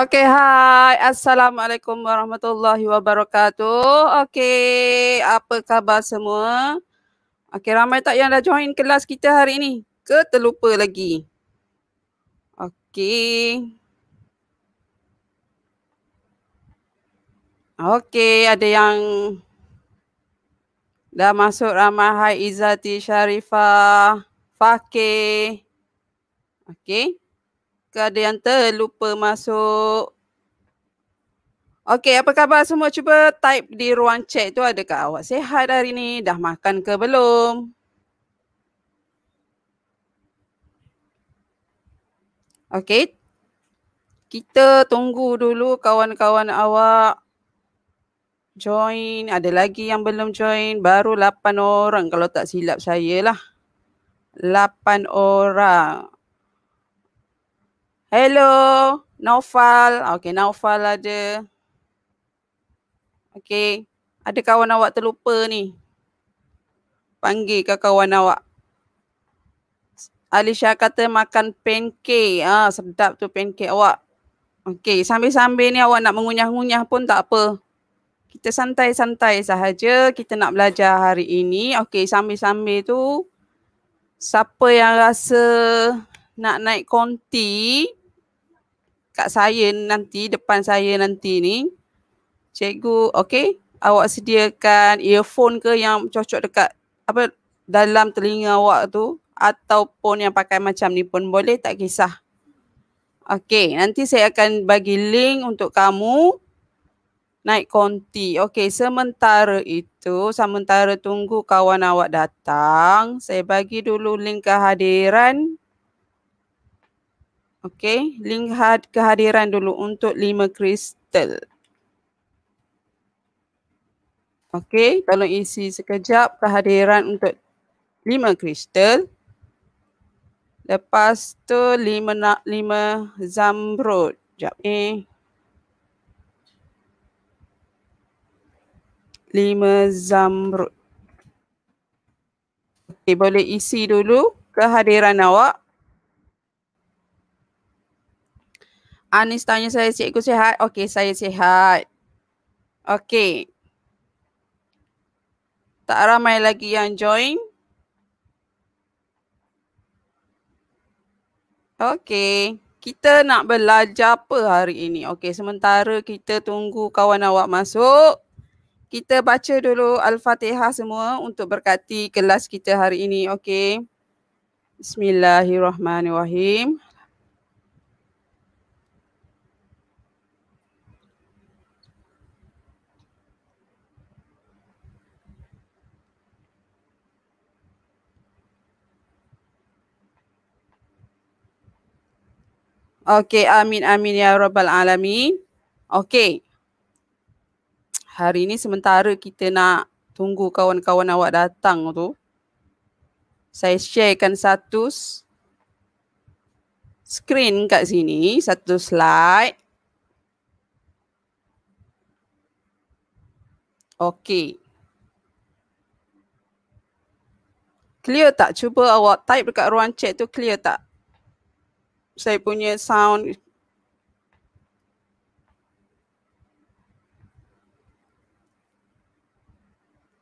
Okay, hai. Assalamualaikum warahmatullahi wabarakatuh. Okay, apa khabar semua? Okay, ramai tak yang dah join kelas kita hari ini? Ke terlupa lagi? Okay. Okay, ada yang dah masuk ramai. Hai, Izzati Sharifah. Fakir. Okay ada yang terlupa masuk. Okey, apa khabar semua? Cuba type di ruang chat tu adakah awak sihat hari ni? Dah makan ke belum? Okey. Kita tunggu dulu kawan-kawan awak join. Ada lagi yang belum join. Baru 8 orang kalau tak silap saya lah. 8 orang. Hello, Naufal. Okay, Naufal ada. Okay, ada kawan awak terlupa ni. Panggil ke kawan awak. Alisha kata makan pancake. Ah, sedap tu pancake awak. Okay, sambil-sambil ni awak nak mengunyah-ngunyah pun tak apa. Kita santai-santai sahaja. Kita nak belajar hari ini. Okay, sambil-sambil tu siapa yang rasa nak naik konti, kat saya nanti depan saya nanti ni cikgu okey awak sediakan earphone ke yang cocok dekat apa dalam telinga awak tu ataupun yang pakai macam ni pun boleh tak kisah okey nanti saya akan bagi link untuk kamu naik konti okey sementara itu sementara tunggu kawan awak datang saya bagi dulu link kehadiran Okay, lihat kehadiran dulu untuk lima kristal. Okay, kalau isi sekejap kehadiran untuk lima kristal. Lepas tu lima nak lima zamrud. Sekejap ni. Eh. Lima zamrud. Okay, boleh isi dulu kehadiran awak. Anis tanya saya cikgu sihat. Okey, saya sihat. Okey. Tak ramai lagi yang join. Okey. Kita nak belajar apa hari ini? Okey, sementara kita tunggu kawan awak masuk. Kita baca dulu Al-Fatihah semua untuk berkati kelas kita hari ini. Okey. Bismillahirrahmanirrahim. Okey, amin amin ya rabbal alamin. Okey. Hari ni sementara kita nak tunggu kawan-kawan awak datang tu. Saya sharekan satu screen kat sini, satu slide. Okey. Clear tak? Cuba awak type dekat ruang chat tu clear tak? saya punya sound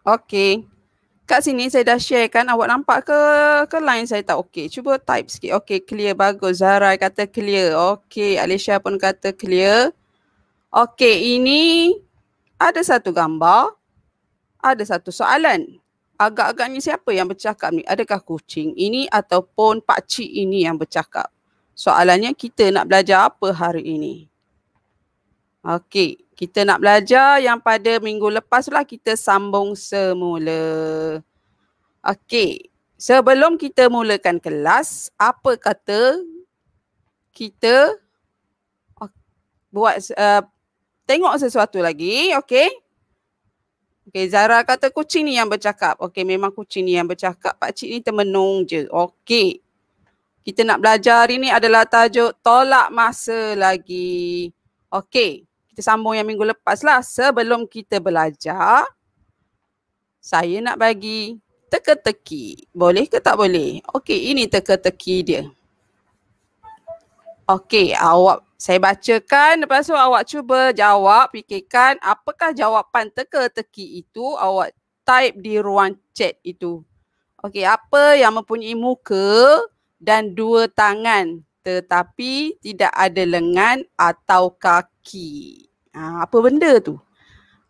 Okay. Kat sini saya dah share kan. Awak nampak ke ke line saya tak okay. Cuba type sikit. Okay clear. Bagus. Zara kata clear. Okay. Alicia pun kata clear. Okay ini ada satu gambar. Ada satu soalan. Agak-agaknya siapa yang bercakap ni? Adakah kucing ini ataupun pakcik ini yang bercakap? Soalannya kita nak belajar apa hari ini? Okey, kita nak belajar yang pada minggu lepas lah kita sambung semula. Okey, sebelum kita mulakan kelas, apa kata kita buat uh, tengok sesuatu lagi, okey? Okey, Zara kata kucing ni yang bercakap. Okey, memang kucing ni yang bercakap. Pak cik ni termenung je. Okey kita nak belajar ini adalah tajuk tolak masa lagi. Okey, kita sambung yang minggu lepas lah. Sebelum kita belajar, saya nak bagi teka-teki. Boleh ke tak boleh? Okey, ini teka-teki dia. Okey, awak saya bacakan lepas tu awak cuba jawab, fikirkan apakah jawapan teka-teki itu awak type di ruang chat itu. Okey, apa yang mempunyai muka dan dua tangan tetapi tidak ada lengan atau kaki. Ha, apa benda tu?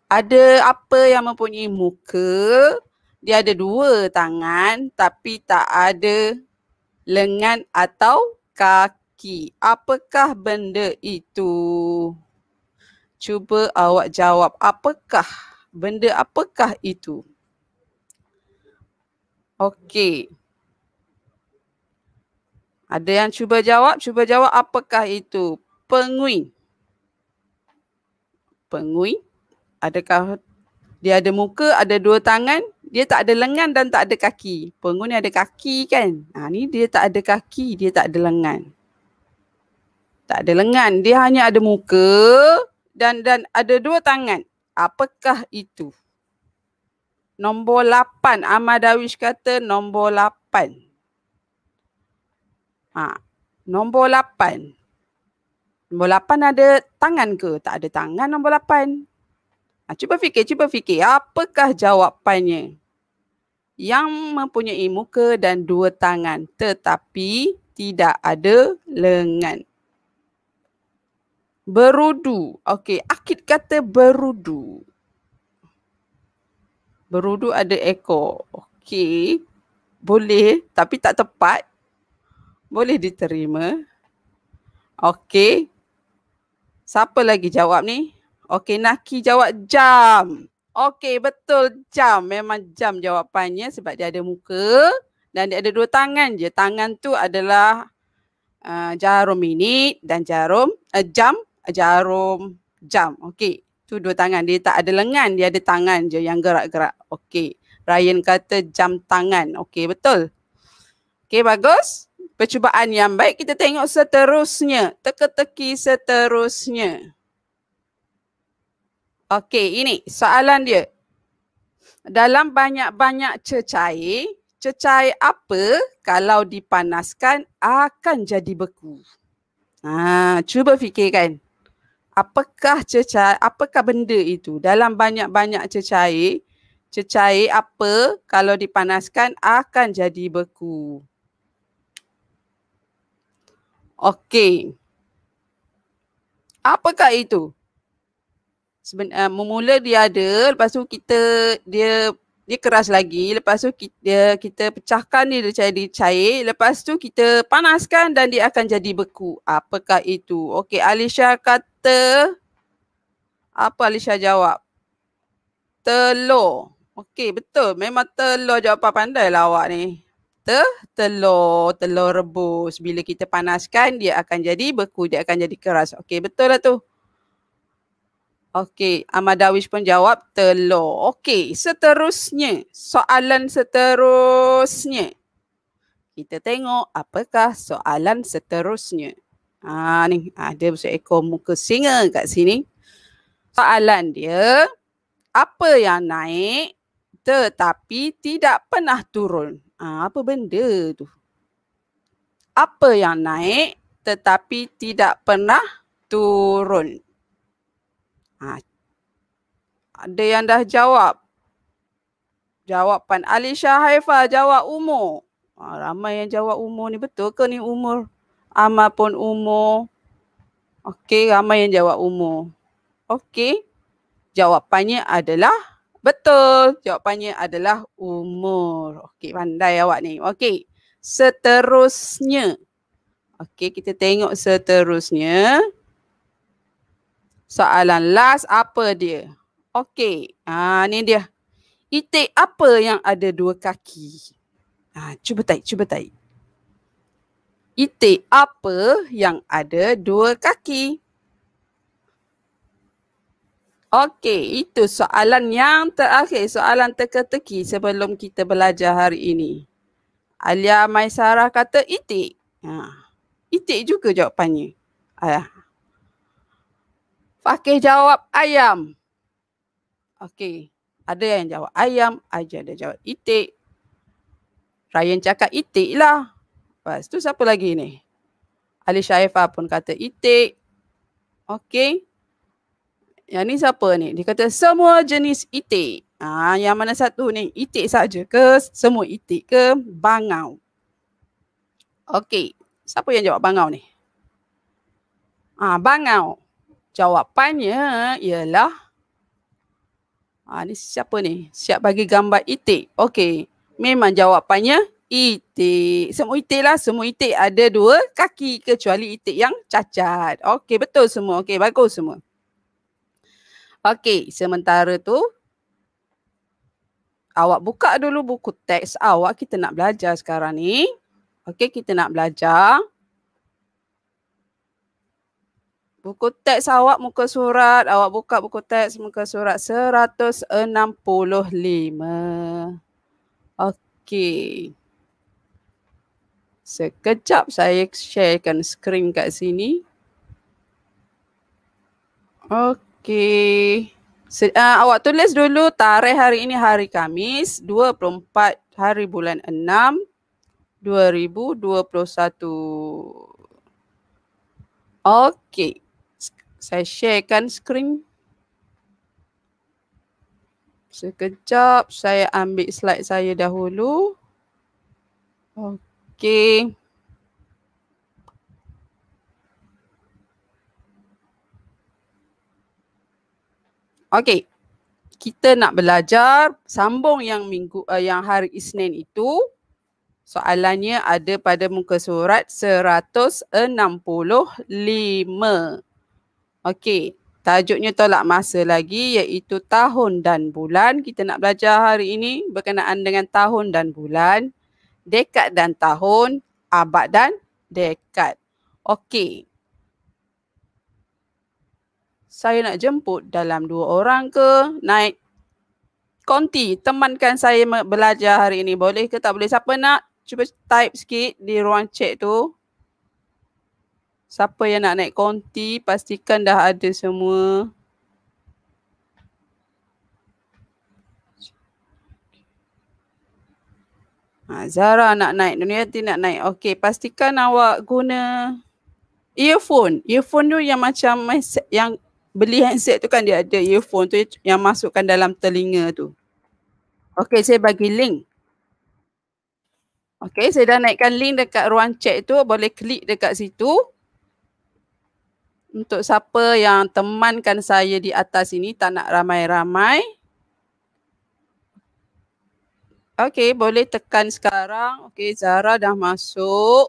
Ada apa yang mempunyai muka, dia ada dua tangan tapi tak ada lengan atau kaki. Apakah benda itu? Cuba awak jawab. Apakah? Benda apakah itu? Okey. Ada yang cuba jawab, cuba jawab apakah itu? Penguin. Penguin. Adakah dia ada muka, ada dua tangan, dia tak ada lengan dan tak ada kaki. Penguin ada kaki kan? Ha, ni dia tak ada kaki, dia tak ada lengan. Tak ada lengan, dia hanya ada muka dan dan ada dua tangan. Apakah itu? Nombor lapan, Ahmad Darwish kata nombor lapan. Ha. Nombor lapan. Nombor lapan ada tangan ke? Tak ada tangan nombor lapan. Ha, cuba fikir, cuba fikir. Apakah jawapannya? Yang mempunyai muka dan dua tangan tetapi tidak ada lengan. Berudu. Okey, akid kata berudu. Berudu ada ekor. Okey, boleh tapi tak tepat boleh diterima. Okey. Siapa lagi jawab ni? Okey, Naki jawab jam. Okey, betul jam. Memang jam jawapannya sebab dia ada muka dan dia ada dua tangan je. Tangan tu adalah uh, jarum minit dan jarum uh, jam, eh, jarum jam. Okey, tu dua tangan. Dia tak ada lengan, dia ada tangan je yang gerak-gerak. Okey, Ryan kata jam tangan. Okey, betul. Okey, bagus percubaan yang baik kita tengok seterusnya. Teka-teki seterusnya. Okey, ini soalan dia. Dalam banyak-banyak cecair, cecair apa kalau dipanaskan akan jadi beku? Ha, cuba fikirkan. Apakah cecair, apakah benda itu? Dalam banyak-banyak cecair, cecair apa kalau dipanaskan akan jadi beku? Okey. Apakah itu? Seben, uh, eh, memula dia ada, lepas tu kita dia dia keras lagi, lepas tu kita dia, kita pecahkan dia jadi cair, lepas tu kita panaskan dan dia akan jadi beku. Apakah itu? Okey, Alisha kata apa Alisha jawab? Telur. Okey, betul. Memang telur jawapan pandai lah awak ni kata telur, telur rebus. Bila kita panaskan dia akan jadi beku, dia akan jadi keras. Okey, betul lah tu. Okey, Ahmad Dawish pun jawab telur. Okey, seterusnya. Soalan seterusnya. Kita tengok apakah soalan seterusnya. Ah ha, ni ada seekor muka singa kat sini. Soalan dia apa yang naik tetapi tidak pernah turun. Ha, apa benda tu? Apa yang naik tetapi tidak pernah turun? Ha, ada yang dah jawab. Jawapan Alisha Haifa, jawab umur. Ha, ramai yang jawab umur ni. Betul ke ni umur? Amal pun umur. Okey, ramai yang jawab umur. Okey, jawapannya adalah Betul. Jawapannya adalah umur. Okey, pandai awak ni. Okey. Seterusnya. Okey, kita tengok seterusnya. Soalan last apa dia? Okey. Ha, ni dia. Itik apa yang ada dua kaki? Ha, cuba taik, cuba taik. Itik apa yang ada dua kaki? Okey, itu soalan yang terakhir, soalan teka-teki sebelum kita belajar hari ini. Alia Maisara kata itik. Ha. Itik juga jawapannya. Ayah. pakai jawab ayam. Okey, ada yang jawab ayam, aja, ada yang jawab itik. Ryan cakap itik lah. Lepas tu siapa lagi ni? Ali Syarifah pun kata itik. Okey. Yang ni siapa ni? Dia kata semua jenis itik. Ah, ha, yang mana satu ni? Itik saja ke? Semua itik ke? Bangau. Okey. Siapa yang jawab bangau ni? Ah, ha, bangau. Jawapannya ialah Ah, ha, ni siapa ni? Siap bagi gambar itik. Okey. Memang jawapannya itik. Semua itik lah. Semua itik ada dua kaki kecuali itik yang cacat. Okey, betul semua. Okey, bagus semua. Okey, sementara tu awak buka dulu buku teks awak kita nak belajar sekarang ni. Okey, kita nak belajar buku teks awak muka surat, awak buka buku teks muka surat 165. Okey. Sekejap saya sharekan skrin kat sini. Okey. Okey. Uh, awak tulis dulu tarikh hari ini hari Kamis 24 hari bulan 6 2021. Okey. Saya sharekan skrin. Sekejap saya ambil slide saya dahulu. Okey. Okey, Kita nak belajar sambung yang minggu uh, yang hari Isnin itu. Soalannya ada pada muka surat 165. Okey, tajuknya tolak masa lagi iaitu tahun dan bulan. Kita nak belajar hari ini berkenaan dengan tahun dan bulan, dekad dan tahun, abad dan dekad. Okey saya nak jemput dalam dua orang ke naik konti temankan saya belajar hari ini boleh ke tak boleh siapa nak cuba type sikit di ruang chat tu siapa yang nak naik konti pastikan dah ada semua ha, Zara nak naik, Nuriati nak naik. Okey, pastikan awak guna earphone. Earphone tu yang macam yang beli handset tu kan dia ada earphone tu yang masukkan dalam telinga tu. Okey, saya bagi link. Okey, saya dah naikkan link dekat ruang chat tu. Boleh klik dekat situ. Untuk siapa yang temankan saya di atas ini tak nak ramai-ramai. Okey, boleh tekan sekarang. Okey, Zara dah masuk.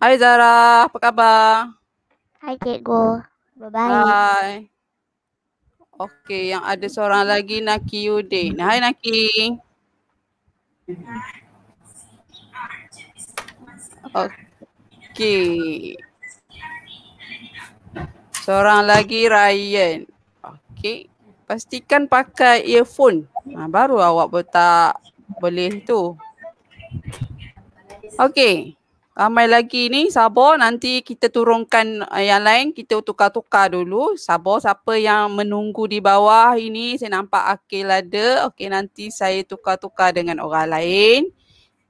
Hai Zara, apa khabar? Hai cikgu. Bye bye. Hai. Okey, yang ada seorang lagi Naki Nah, Hai Naki. Okey. Seorang lagi Ryan. Okey. Pastikan pakai earphone. Ha, baru awak tak boleh tu. Okey ramai lagi ni sabar nanti kita turunkan eh, yang lain kita tukar-tukar dulu sabar siapa yang menunggu di bawah ini saya nampak Akil ada okey nanti saya tukar-tukar dengan orang lain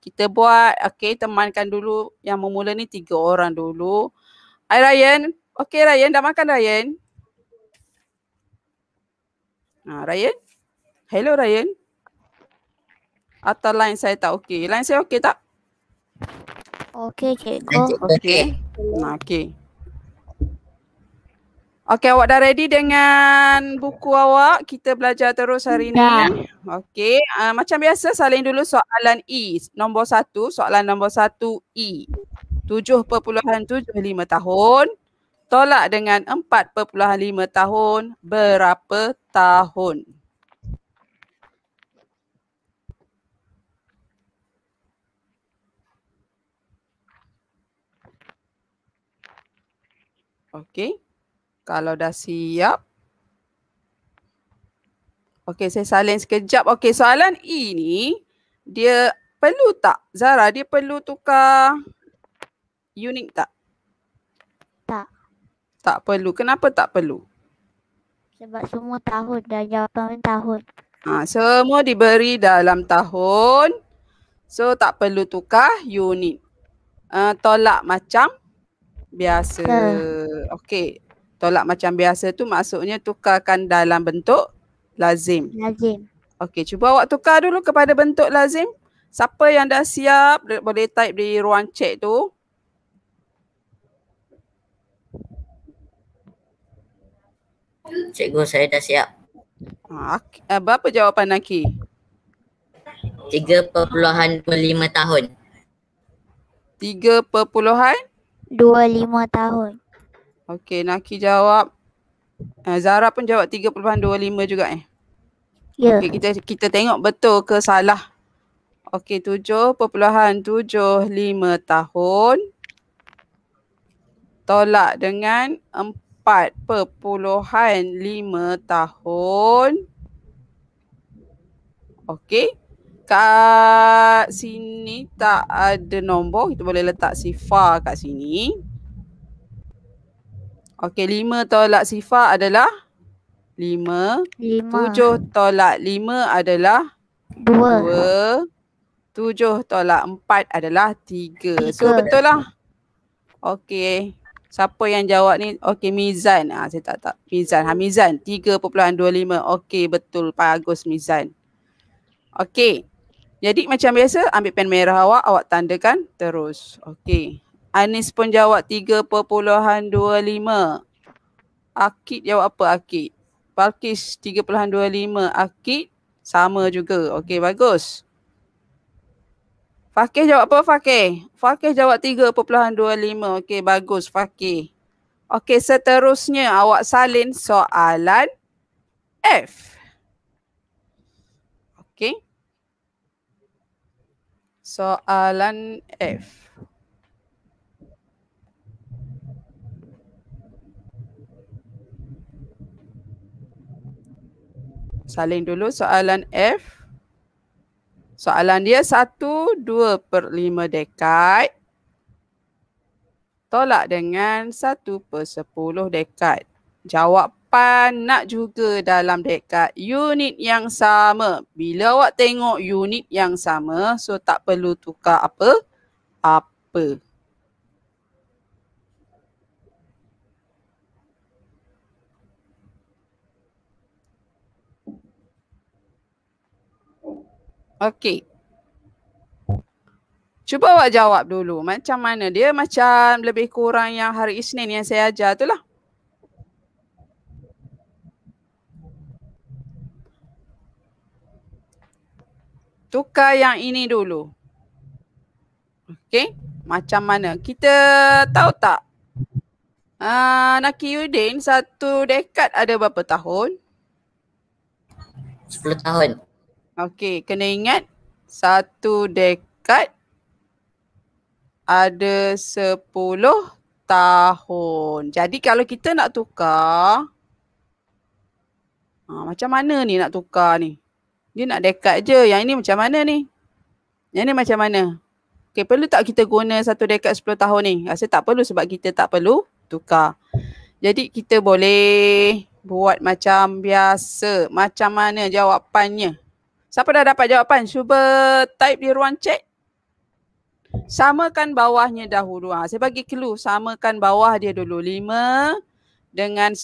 kita buat okey temankan dulu yang memula ni tiga orang dulu Hai Ryan okey Ryan dah makan Ryan Ha Ryan Hello Ryan atau line saya tak okey line saya okey tak Okey, cikgu. Okey. Hmm, okey. Okey, awak dah ready dengan buku awak? Kita belajar terus hari ini. Okey, uh, macam biasa salin dulu soalan E. Nombor satu, soalan nombor satu E. lima tahun tolak dengan empat lima tahun berapa tahun? Okey. Kalau dah siap. Okey, saya salin sekejap. Okey, soalan E ni dia perlu tak Zara dia perlu tukar unit tak? Tak. Tak perlu. Kenapa tak perlu? Sebab semua tahun dah jawapan tahun. Ha, semua diberi dalam tahun. So tak perlu tukar unit. Uh, tolak macam biasa. Yeah. Kan. Okey. Tolak macam biasa tu maksudnya tukarkan dalam bentuk lazim. Lazim. Okey, cuba awak tukar dulu kepada bentuk lazim. Siapa yang dah siap boleh type di ruang chat tu. Cikgu saya dah siap. Ha, eh, berapa jawapan Naki? 3.5 tahun. 3.5 tahun. Dua lima tahun. Okey, Naki jawab. Uh, eh, Zara pun jawab 30.25 juga eh. Ya. Yeah. Okay, kita kita tengok betul ke salah. Okey, tujuh perpuluhan tujuh lima tahun. Tolak dengan empat perpuluhan lima tahun. Okey kat sini tak ada nombor. Kita boleh letak sifar kat sini. Okey, lima tolak sifar adalah? Lima. Tujuh tolak lima adalah? Dua. Dua. Tujuh tolak empat adalah tiga. tiga. So, betul lah. Okey. Siapa yang jawab ni? Okey, Mizan. Ah, saya tak tak. Mizan. Ha, Mizan. lima. Okey, betul. Pak Agus Mizan. Okey. Jadi macam biasa ambil pen merah awak, awak tandakan terus. Okey. Anis pun jawab 3.25. Akid jawab apa Akid? Balkis 3.25. Akid sama juga. Okey bagus. Fakih jawab apa Fakih? Fakih jawab 3.25. Okey bagus Fakih. Okey seterusnya awak salin soalan F. Soalan F. Salin dulu soalan F. Soalan dia 1, 2 per 5 dekad. Tolak dengan 1 per 10 dekad. Jawab depan nak juga dalam dekat unit yang sama. Bila awak tengok unit yang sama, so tak perlu tukar apa? Apa. Okey. Cuba awak jawab dulu. Macam mana dia macam lebih kurang yang hari Isnin yang saya ajar tu lah. tukar yang ini dulu. Okay. Macam mana? Kita tahu tak? Uh, ah, Naki Yudin satu dekad ada berapa tahun? 10 tahun. Okay. Kena ingat satu dekad ada 10 tahun. Jadi kalau kita nak tukar. Ha, macam mana ni nak tukar ni? Dia nak dekat je. Yang ini macam mana ni? Yang ini macam mana? Okay, perlu tak kita guna satu dekat 10 tahun ni? Rasa tak perlu sebab kita tak perlu tukar. Jadi kita boleh buat macam biasa. Macam mana jawapannya? Siapa dah dapat jawapan? Cuba type di ruang chat. Samakan bawahnya dahulu. Ha. Saya bagi clue. Samakan bawah dia dulu. 5 dengan 10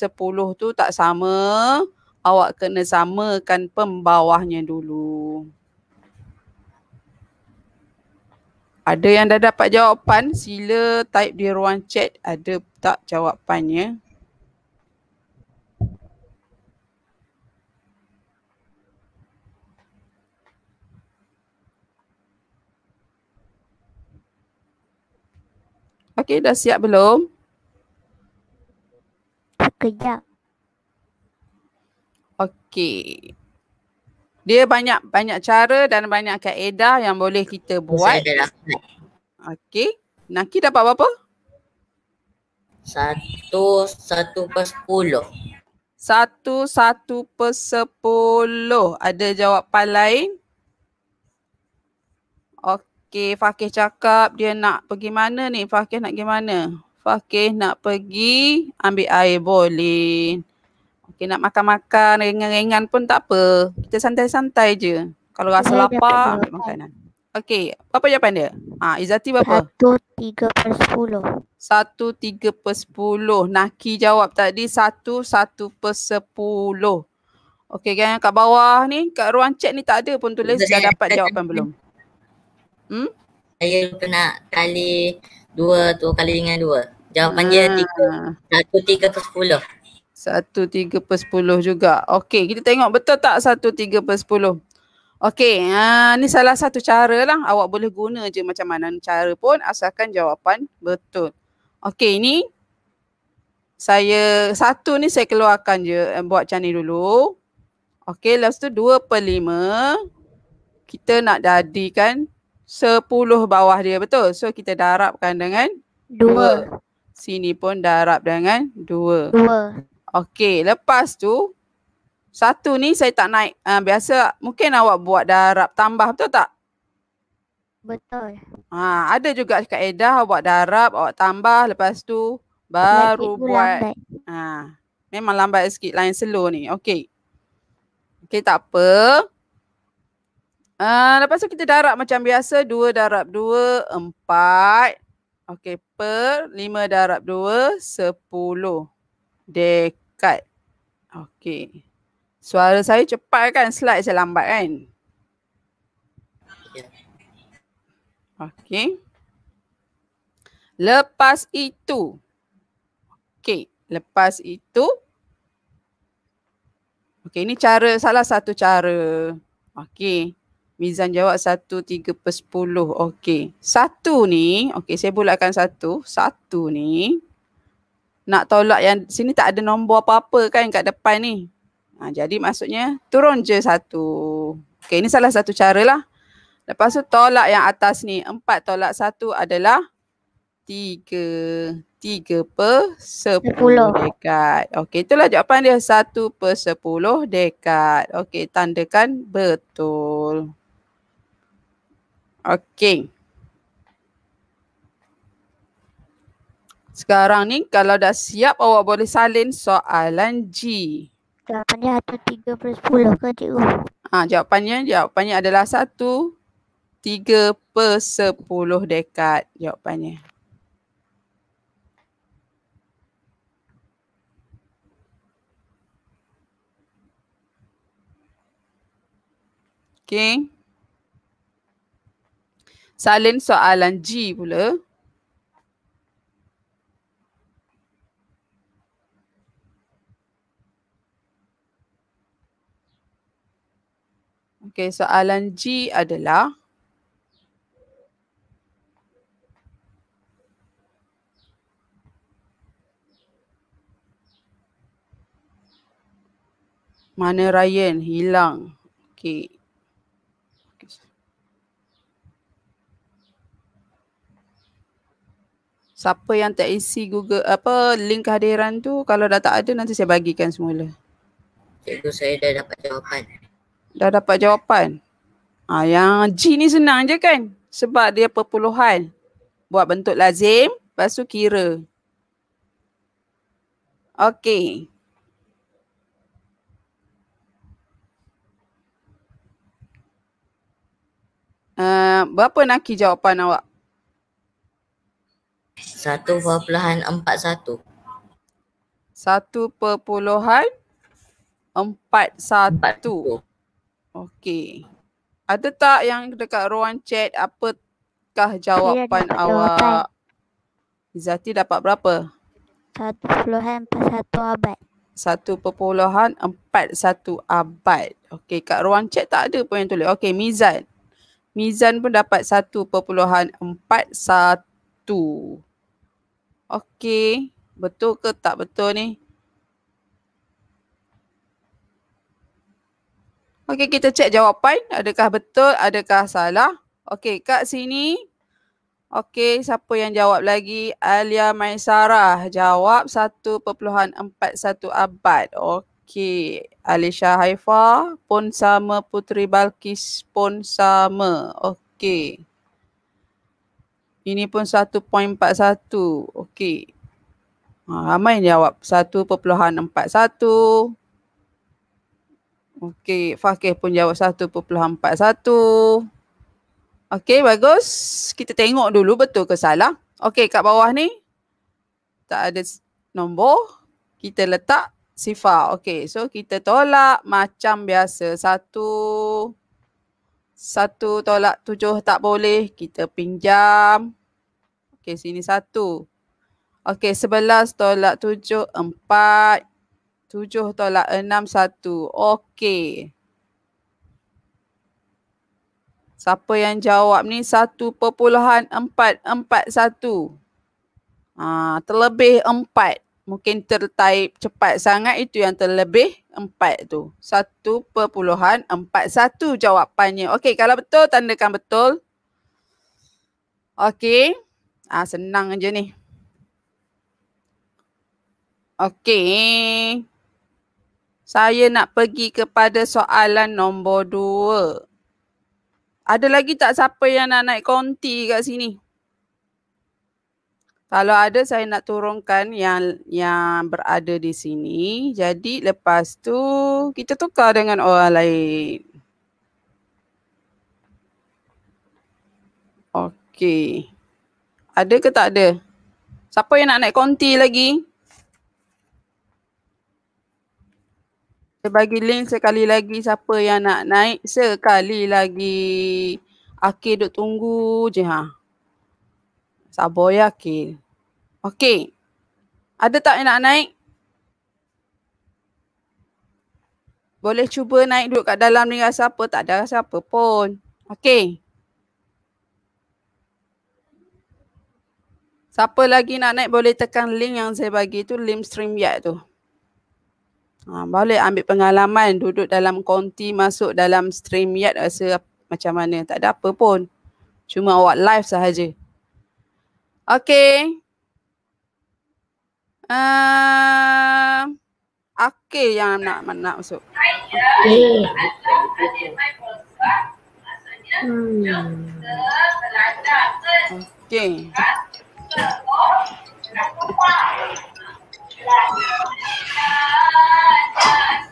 tu tak sama awak kena samakan pembawahnya dulu. Ada yang dah dapat jawapan, sila type di ruang chat ada tak jawapannya. Okey, dah siap belum? Kejap. Okey. Dia banyak banyak cara dan banyak kaedah yang boleh kita buat. Saya dah Okey. Naki dapat berapa? Satu, satu per sepuluh. Satu, satu per sepuluh. Ada jawapan lain? Okey, Fakih cakap dia nak pergi mana ni? Fakih nak pergi mana? Fakih nak pergi ambil air boleh. Okay, nak makan-makan ringan-ringan pun tak apa. Kita santai-santai je. Kalau rasa saya lapar, ambil makanan. Okey, apa jawapan dia? Ha, Izati berapa? Satu, tiga per sepuluh. Satu, tiga per sepuluh. Naki jawab tadi satu, satu per sepuluh. Okey, kan yang kat bawah ni, kat ruang cek ni tak ada pun tulis. Saya, dah dapat saya, jawapan saya, belum? Hmm? Saya lupa nak kali dua tu, kali dengan dua. Jawapan hmm. dia ah. tiga. Satu, tiga per sepuluh. Satu tiga per sepuluh juga. Okey, kita tengok betul tak satu tiga per sepuluh. Okey, uh, ni salah satu cara lah. Awak boleh guna je macam mana cara pun asalkan jawapan betul. Okey, ini saya satu ni saya keluarkan je. Eh, buat macam ni dulu. Okey, lepas tu dua per lima. Kita nak jadikan sepuluh bawah dia betul. So kita darabkan dengan dua. dua. Sini pun darab dengan dua. Dua. Okey, lepas tu satu ni saya tak naik. Uh, biasa mungkin awak buat darab tambah betul tak? Betul. Ha, ada juga dekat eh, awak buat darab, awak tambah lepas tu baru lepas buat. Ha, memang lambat sikit lain slow ni. Okey. Okey tak apa. Uh, lepas tu kita darab macam biasa. Dua darab dua, empat. Okey, per lima darab dua, sepuluh. Dekat. Okey. Suara saya cepat kan? Slide saya lambat kan? Ya. Okey. Lepas itu. Okey. Lepas itu. Okey. Ini cara, salah satu cara. Okey. Mizan jawab satu, tiga per sepuluh. Okey. Satu ni. Okey. Saya bulatkan satu. Satu ni nak tolak yang sini tak ada nombor apa-apa kan kat depan ni. Ha, jadi maksudnya turun je satu. Okey, ini salah satu caralah. Lepas tu tolak yang atas ni. Empat tolak satu adalah tiga. Tiga per sepuluh dekad. Okey, itulah jawapan dia. Satu per sepuluh dekad. Okey, tandakan betul. Okey. Sekarang ni kalau dah siap awak boleh salin soalan G. Jawapannya satu tiga per sepuluh ke cikgu? Ah ha, jawapannya jawapannya adalah satu tiga per sepuluh dekat jawapannya. Okay. Salin soalan G pula. Okey, soalan G adalah Mana Ryan hilang? Okey. Siapa yang tak isi Google apa link kehadiran tu kalau dah tak ada nanti saya bagikan semula. Cikgu saya dah dapat jawapan dah dapat jawapan. Ha, yang G ni senang je kan? Sebab dia perpuluhan. Buat bentuk lazim, lepas tu kira. Okey. Uh, berapa naki jawapan awak? 1.41 empat satu. Okey. Ada tak yang dekat ruang chat apakah jawapan okay, awak? Izati dapat berapa? Satu puluhan empat satu abad. Satu perpuluhan empat satu abad. Okey, kat ruang chat tak ada pun yang tulis. Okey, Mizan. Mizan pun dapat satu perpuluhan empat satu. Okey, betul ke tak betul ni? Okey, kita cek jawapan. Adakah betul, adakah salah. Okey, kat sini. Okey, siapa yang jawab lagi? Alia Maisarah jawab 1.41 abad. Okey, Alisha Haifa pun sama, Putri Balkis pun sama. Okey. Ini pun 1.41. Okey. Ha, ramai yang jawab 1.41. Okey, Fakih pun jawab 1.41. Okey, bagus. Kita tengok dulu betul ke salah. Okey, kat bawah ni tak ada nombor. Kita letak sifar. Okey, so kita tolak macam biasa. Satu, satu tolak tujuh tak boleh. Kita pinjam. Okey, sini satu. Okey, sebelas tolak tujuh, empat. Tujuh tolak enam satu. Okey. Siapa yang jawab ni? Satu perpuluhan empat empat satu. Ha, terlebih empat. Mungkin tertaip cepat sangat itu yang terlebih empat tu. Satu perpuluhan empat satu jawapannya. Okey kalau betul tandakan betul. Okey. Ah, senang aja ni. Okey. Saya nak pergi kepada soalan nombor dua. Ada lagi tak siapa yang nak naik konti kat sini? Kalau ada saya nak turunkan yang yang berada di sini. Jadi lepas tu kita tukar dengan orang lain. Okey. Ada ke tak ada? Siapa yang nak naik konti lagi? Saya bagi link sekali lagi siapa yang nak naik sekali lagi. Akhir duk tunggu je ha. Sabar ya Akhir. Okey. Ada tak yang nak naik? Boleh cuba naik duduk kat dalam ni rasa apa? Tak ada rasa apa pun. Okey. Siapa lagi nak naik boleh tekan link yang saya bagi tu, link stream yet tu. Ha, boleh ambil pengalaman duduk dalam konti masuk dalam stream yat rasa macam mana. Tak ada apa pun. Cuma awak live sahaja. Okay. Uh, ah, okay yang nak nak masuk. Okay. Hmm. Okay.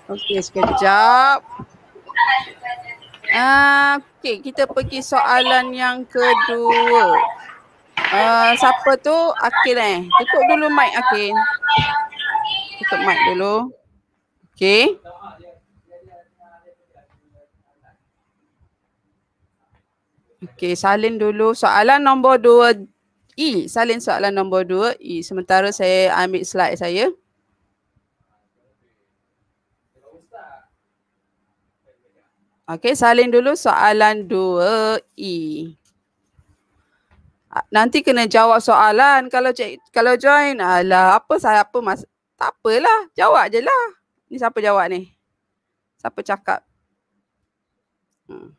Okey, sekejap. Ah, okey, kita pergi soalan yang kedua. Uh, siapa tu? Akin eh. Tutup dulu mic Akin. Tutup mic dulu. Okey. Okey, salin dulu. Soalan nombor dua E, salin soalan nombor dua. E, sementara saya ambil slide saya. Okey, salin dulu soalan dua E. Nanti kena jawab soalan kalau cik, kalau join. Alah, apa saya apa mas tak apalah. Jawab je lah. Ni siapa jawab ni? Siapa cakap? Hmm.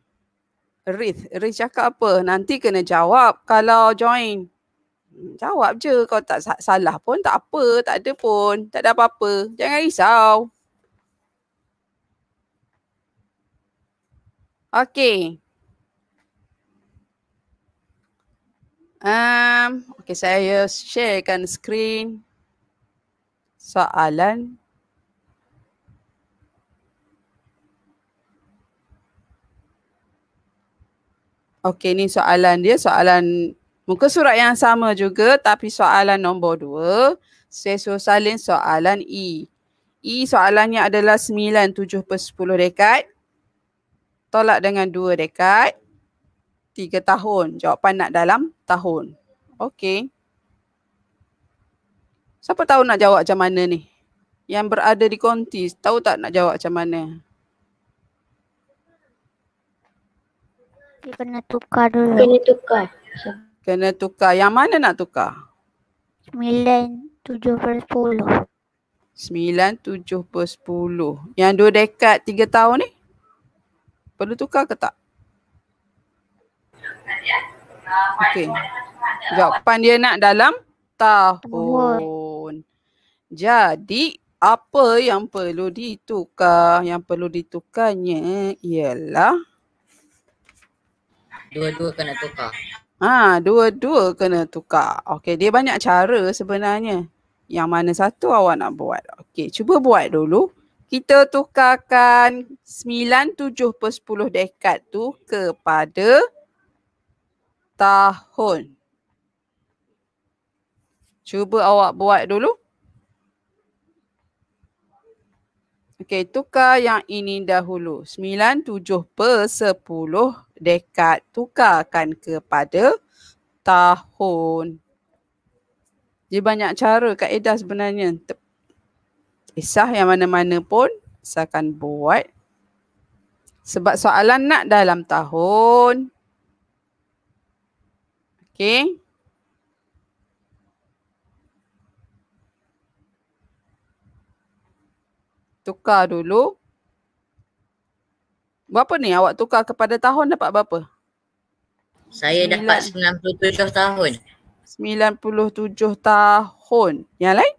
Riz. Riz cakap apa? Nanti kena jawab kalau join. Hmm, jawab je kau tak salah pun tak apa tak ada pun tak ada apa-apa jangan risau okey um okey saya sharekan screen soalan Okey ni soalan dia soalan Muka surat yang sama juga tapi soalan nombor dua. Saya salin soalan E. E soalannya adalah 9, 7 per 10 dekat. Tolak dengan 2 dekat. 3 tahun. Jawapan nak dalam tahun. Okey. Siapa tahu nak jawab macam mana ni? Yang berada di konti, tahu tak nak jawab macam mana? Dia kena tukar dulu. Kena tukar. Kena tukar. Yang mana nak tukar? Sembilan tujuh per sepuluh. Sembilan tujuh per sepuluh Yang dua dekat tiga tahun ni? Perlu tukar ke tak? Okey. Jawapan dia nak dalam tahun. Jadi apa yang perlu ditukar? Yang perlu ditukarnya ialah dua-dua kena tukar. Ha, dua-dua kena tukar. Okey, dia banyak cara sebenarnya. Yang mana satu awak nak buat? Okey, cuba buat dulu. Kita tukarkan 9, 7 per 10 dekad tu kepada tahun. Cuba awak buat dulu. Okey, tukar yang ini dahulu. 9, 7 per 10 dekad tukarkan kepada tahun. Dia banyak cara kaedah sebenarnya. Isah yang mana-mana pun saya akan buat. Sebab soalan nak dalam tahun. Okay. Tukar dulu. Berapa ni awak tukar kepada tahun dapat berapa? Saya 9, dapat 97 tahun. 97 tahun. Yang lain?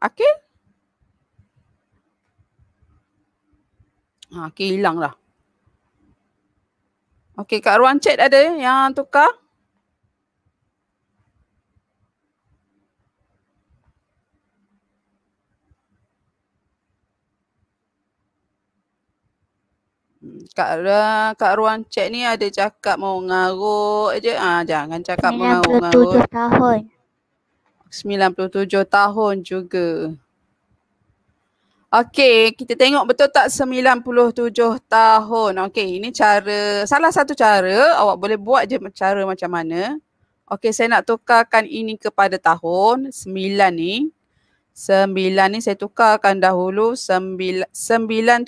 Akil? Ha, Akil hilang lah. Okey, Kak Ruan Cik ada yang tukar? Kak, Kak Ruang Cek ni ada cakap mau ngaruk je. ha, jangan cakap mau ngaruk. 97 tahun. 97 tahun juga. Okey, kita tengok betul tak 97 tahun. Okey, ini cara salah satu cara awak boleh buat je cara macam mana. Okey, saya nak tukarkan ini kepada tahun 9 ni. 9 ni saya tukarkan dahulu 9 9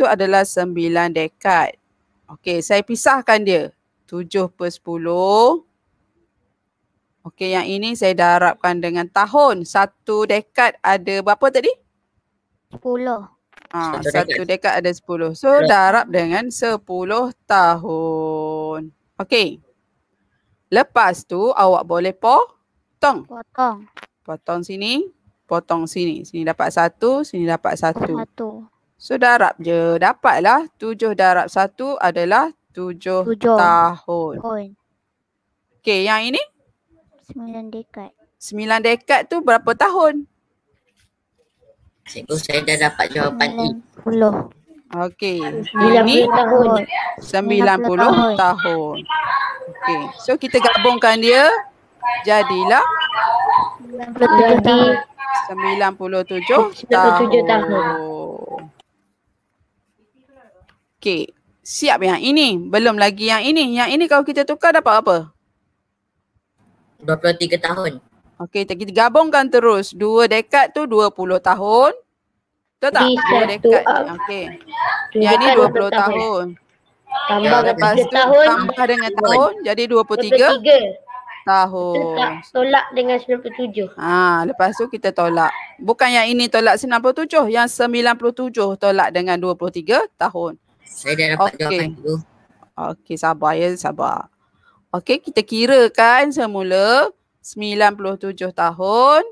tu adalah 9 dekad. Okey, saya pisahkan dia. 7 per 10. Okey, yang ini saya darabkan dengan tahun. Satu dekad ada berapa tadi? 10. Ah, satu dekad ada 10. So, ya. darab dengan 10 tahun. Okey. Lepas tu awak boleh potong. Potong. Potong sini. Potong sini. Sini dapat satu, sini dapat satu. Satu. So darab je. Dapatlah tujuh darab satu adalah tujuh, tujuh tahun. tahun. Okay yang ini? Sembilan dekad. Sembilan dekad tu berapa tahun? Cikgu saya dah dapat jawapan Sembilan Puluh. Okay. Sembilan puluh tahun. Sembilan puluh tahun. tahun. Okay. So kita gabungkan dia. Jadilah. Sembilan puluh tujuh tahun. Sembilan puluh tujuh tahun. Okey, siap yang ini. Belum lagi yang ini. Yang ini kalau kita tukar dapat apa? 23 tahun. Okey, kita gabungkan terus. Dua dekad tu 20 tahun. Betul tak? Dua dekad. Okey. Yang ini 20 tahun. Tambah ya, lepas tu tahun, tambah dengan tahun, tahun jadi 23, 23 tahun. Tolak dengan 97. Ha, lepas tu kita tolak. Bukan yang ini tolak 97, yang 97 tolak dengan 23 tahun. Saya dah dapat okay. jawapan dulu. Okey, sabar ya, sabar. Okey, kita kira kan semula 97 tahun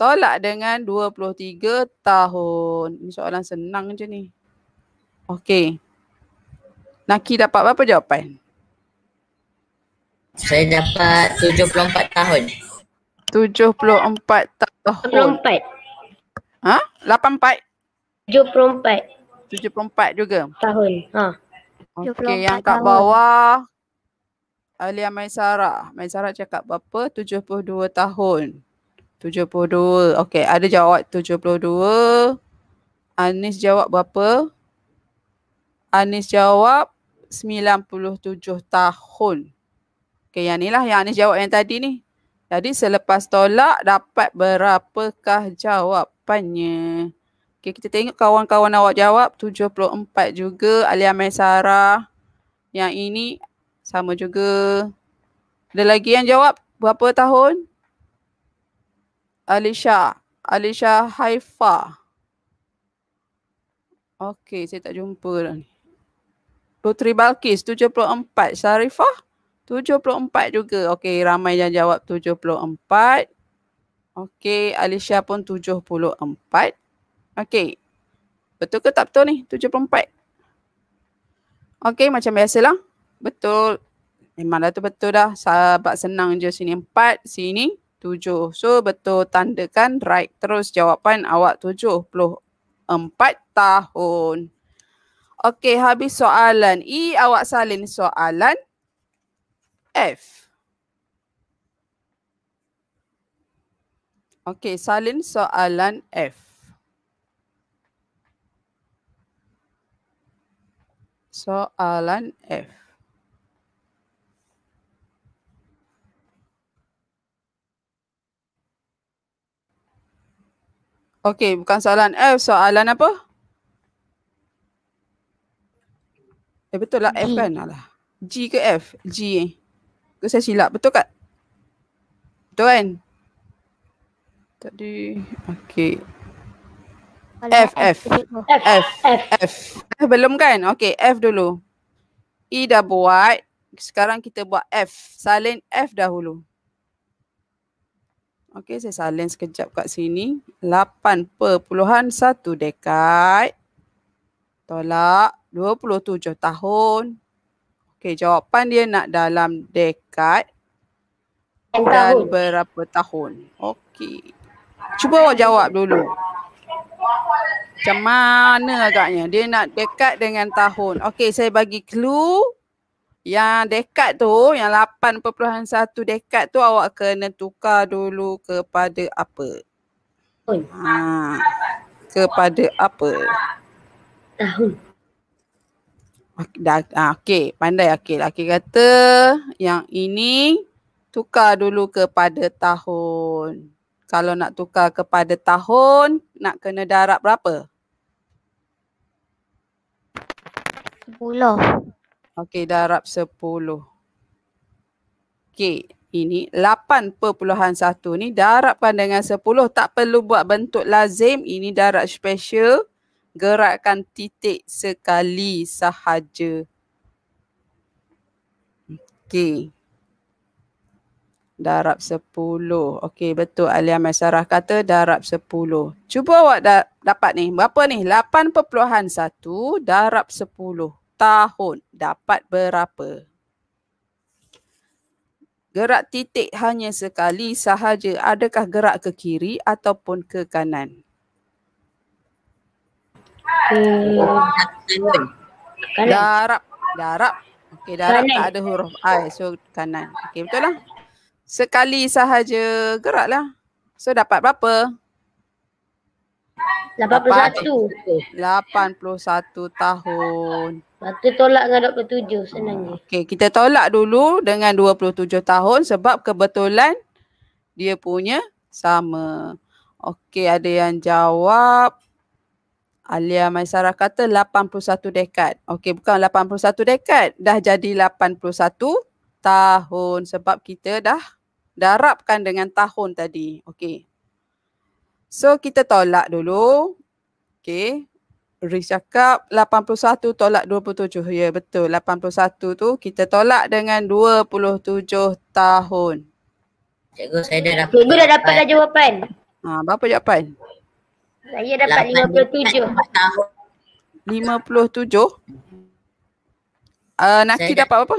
tolak dengan 23 tahun. Ini soalan senang je ni. Okey. Naki dapat berapa jawapan? Saya dapat 74 tahun. 74 tahun. 74. Ha? 84? 74. 74 juga. Tahun. Ha. Okey, yang kat bawah Alia Maisara. Maisara cakap berapa? 72 tahun. 72. Okey, ada jawab 72. Anis jawab berapa? Anis jawab 97 tahun. Okey, yang inilah yang Anis jawab yang tadi ni. Jadi selepas tolak dapat berapakah jawapannya? Okay, kita tengok kawan-kawan awak jawab 74 juga. Alia Mesara. Yang ini sama juga. Ada lagi yang jawab berapa tahun? Alisha. Alisha Haifa. Okay, saya tak jumpa dah ni. Putri Balkis, 74. Sharifah, 74 juga. Okay, ramai yang jawab 74. Okay, Alicia pun 74. Okey. Betul ke tak betul ni? 74. Okey macam biasalah. Betul. Memang dah tu betul dah. Sahabat senang je sini 4, sini 7. So betul tandakan right terus jawapan awak 74 tahun. Okey habis soalan. E awak salin soalan. F. Okey salin soalan F. Soalan F. Okey, bukan soalan F, soalan apa? Eh betul lah, F kan lah. G ke F? G. Ke saya silap, betul kat? Betul kan? Tadi, okey. F F. F, F, F, eh, belum kan? Okay, F dulu. I e dah buat. Sekarang kita buat F. Salin F dahulu. Okay, saya salin sekejap kat sini. Lapan per puluhan satu dekad. Tolak dua puluh tujuh tahun. Okay, jawapan dia nak dalam dekad. Dan berapa tahun. Okay. Cuba awak jawab dulu. Macam mana agaknya? Dia nak dekat dengan tahun. Okey, saya bagi clue. Yang dekat tu, yang 8.1 dekat tu awak kena tukar dulu kepada apa? Ha, kepada apa? Tahun. Ha, okey, pandai Okey, Akil kata yang ini tukar dulu kepada tahun kalau nak tukar kepada tahun nak kena darab berapa? Sepuluh. Okey, darab sepuluh. Okey, ini lapan perpuluhan satu ni darabkan dengan sepuluh Tak perlu buat bentuk lazim. Ini darab special. Gerakkan titik sekali sahaja. Okey darab sepuluh. Okey betul Alia Maisarah kata darab sepuluh. Cuba awak da- dapat ni. Berapa ni? satu darab sepuluh tahun dapat berapa? Gerak titik hanya sekali sahaja. Adakah gerak ke kiri ataupun ke kanan? Hmm. Darab. Darab. Okey darab kanan. tak ada huruf I. So kanan. Okey betul lah sekali sahaja geraklah. So dapat berapa? 81. 81 tahun. Kita tolak dengan 27 senangnya. Okey, kita tolak dulu dengan 27 tahun sebab kebetulan dia punya sama. Okey, ada yang jawab. Alia Maisarah kata 81 dekad. Okey, bukan 81 dekad. Dah jadi 81 tahun sebab kita dah darabkan dengan tahun tadi. Okey. So kita tolak dulu. Okey. Riz cakap 81 tolak 27. Ya betul. 81 tu kita tolak dengan 27 tahun. Cikgu saya dah dapat. Cikgu dah dapat dah jawapan. Ha, berapa jawapan? Saya dapat 57. 57? Uh, Naki dapat berapa?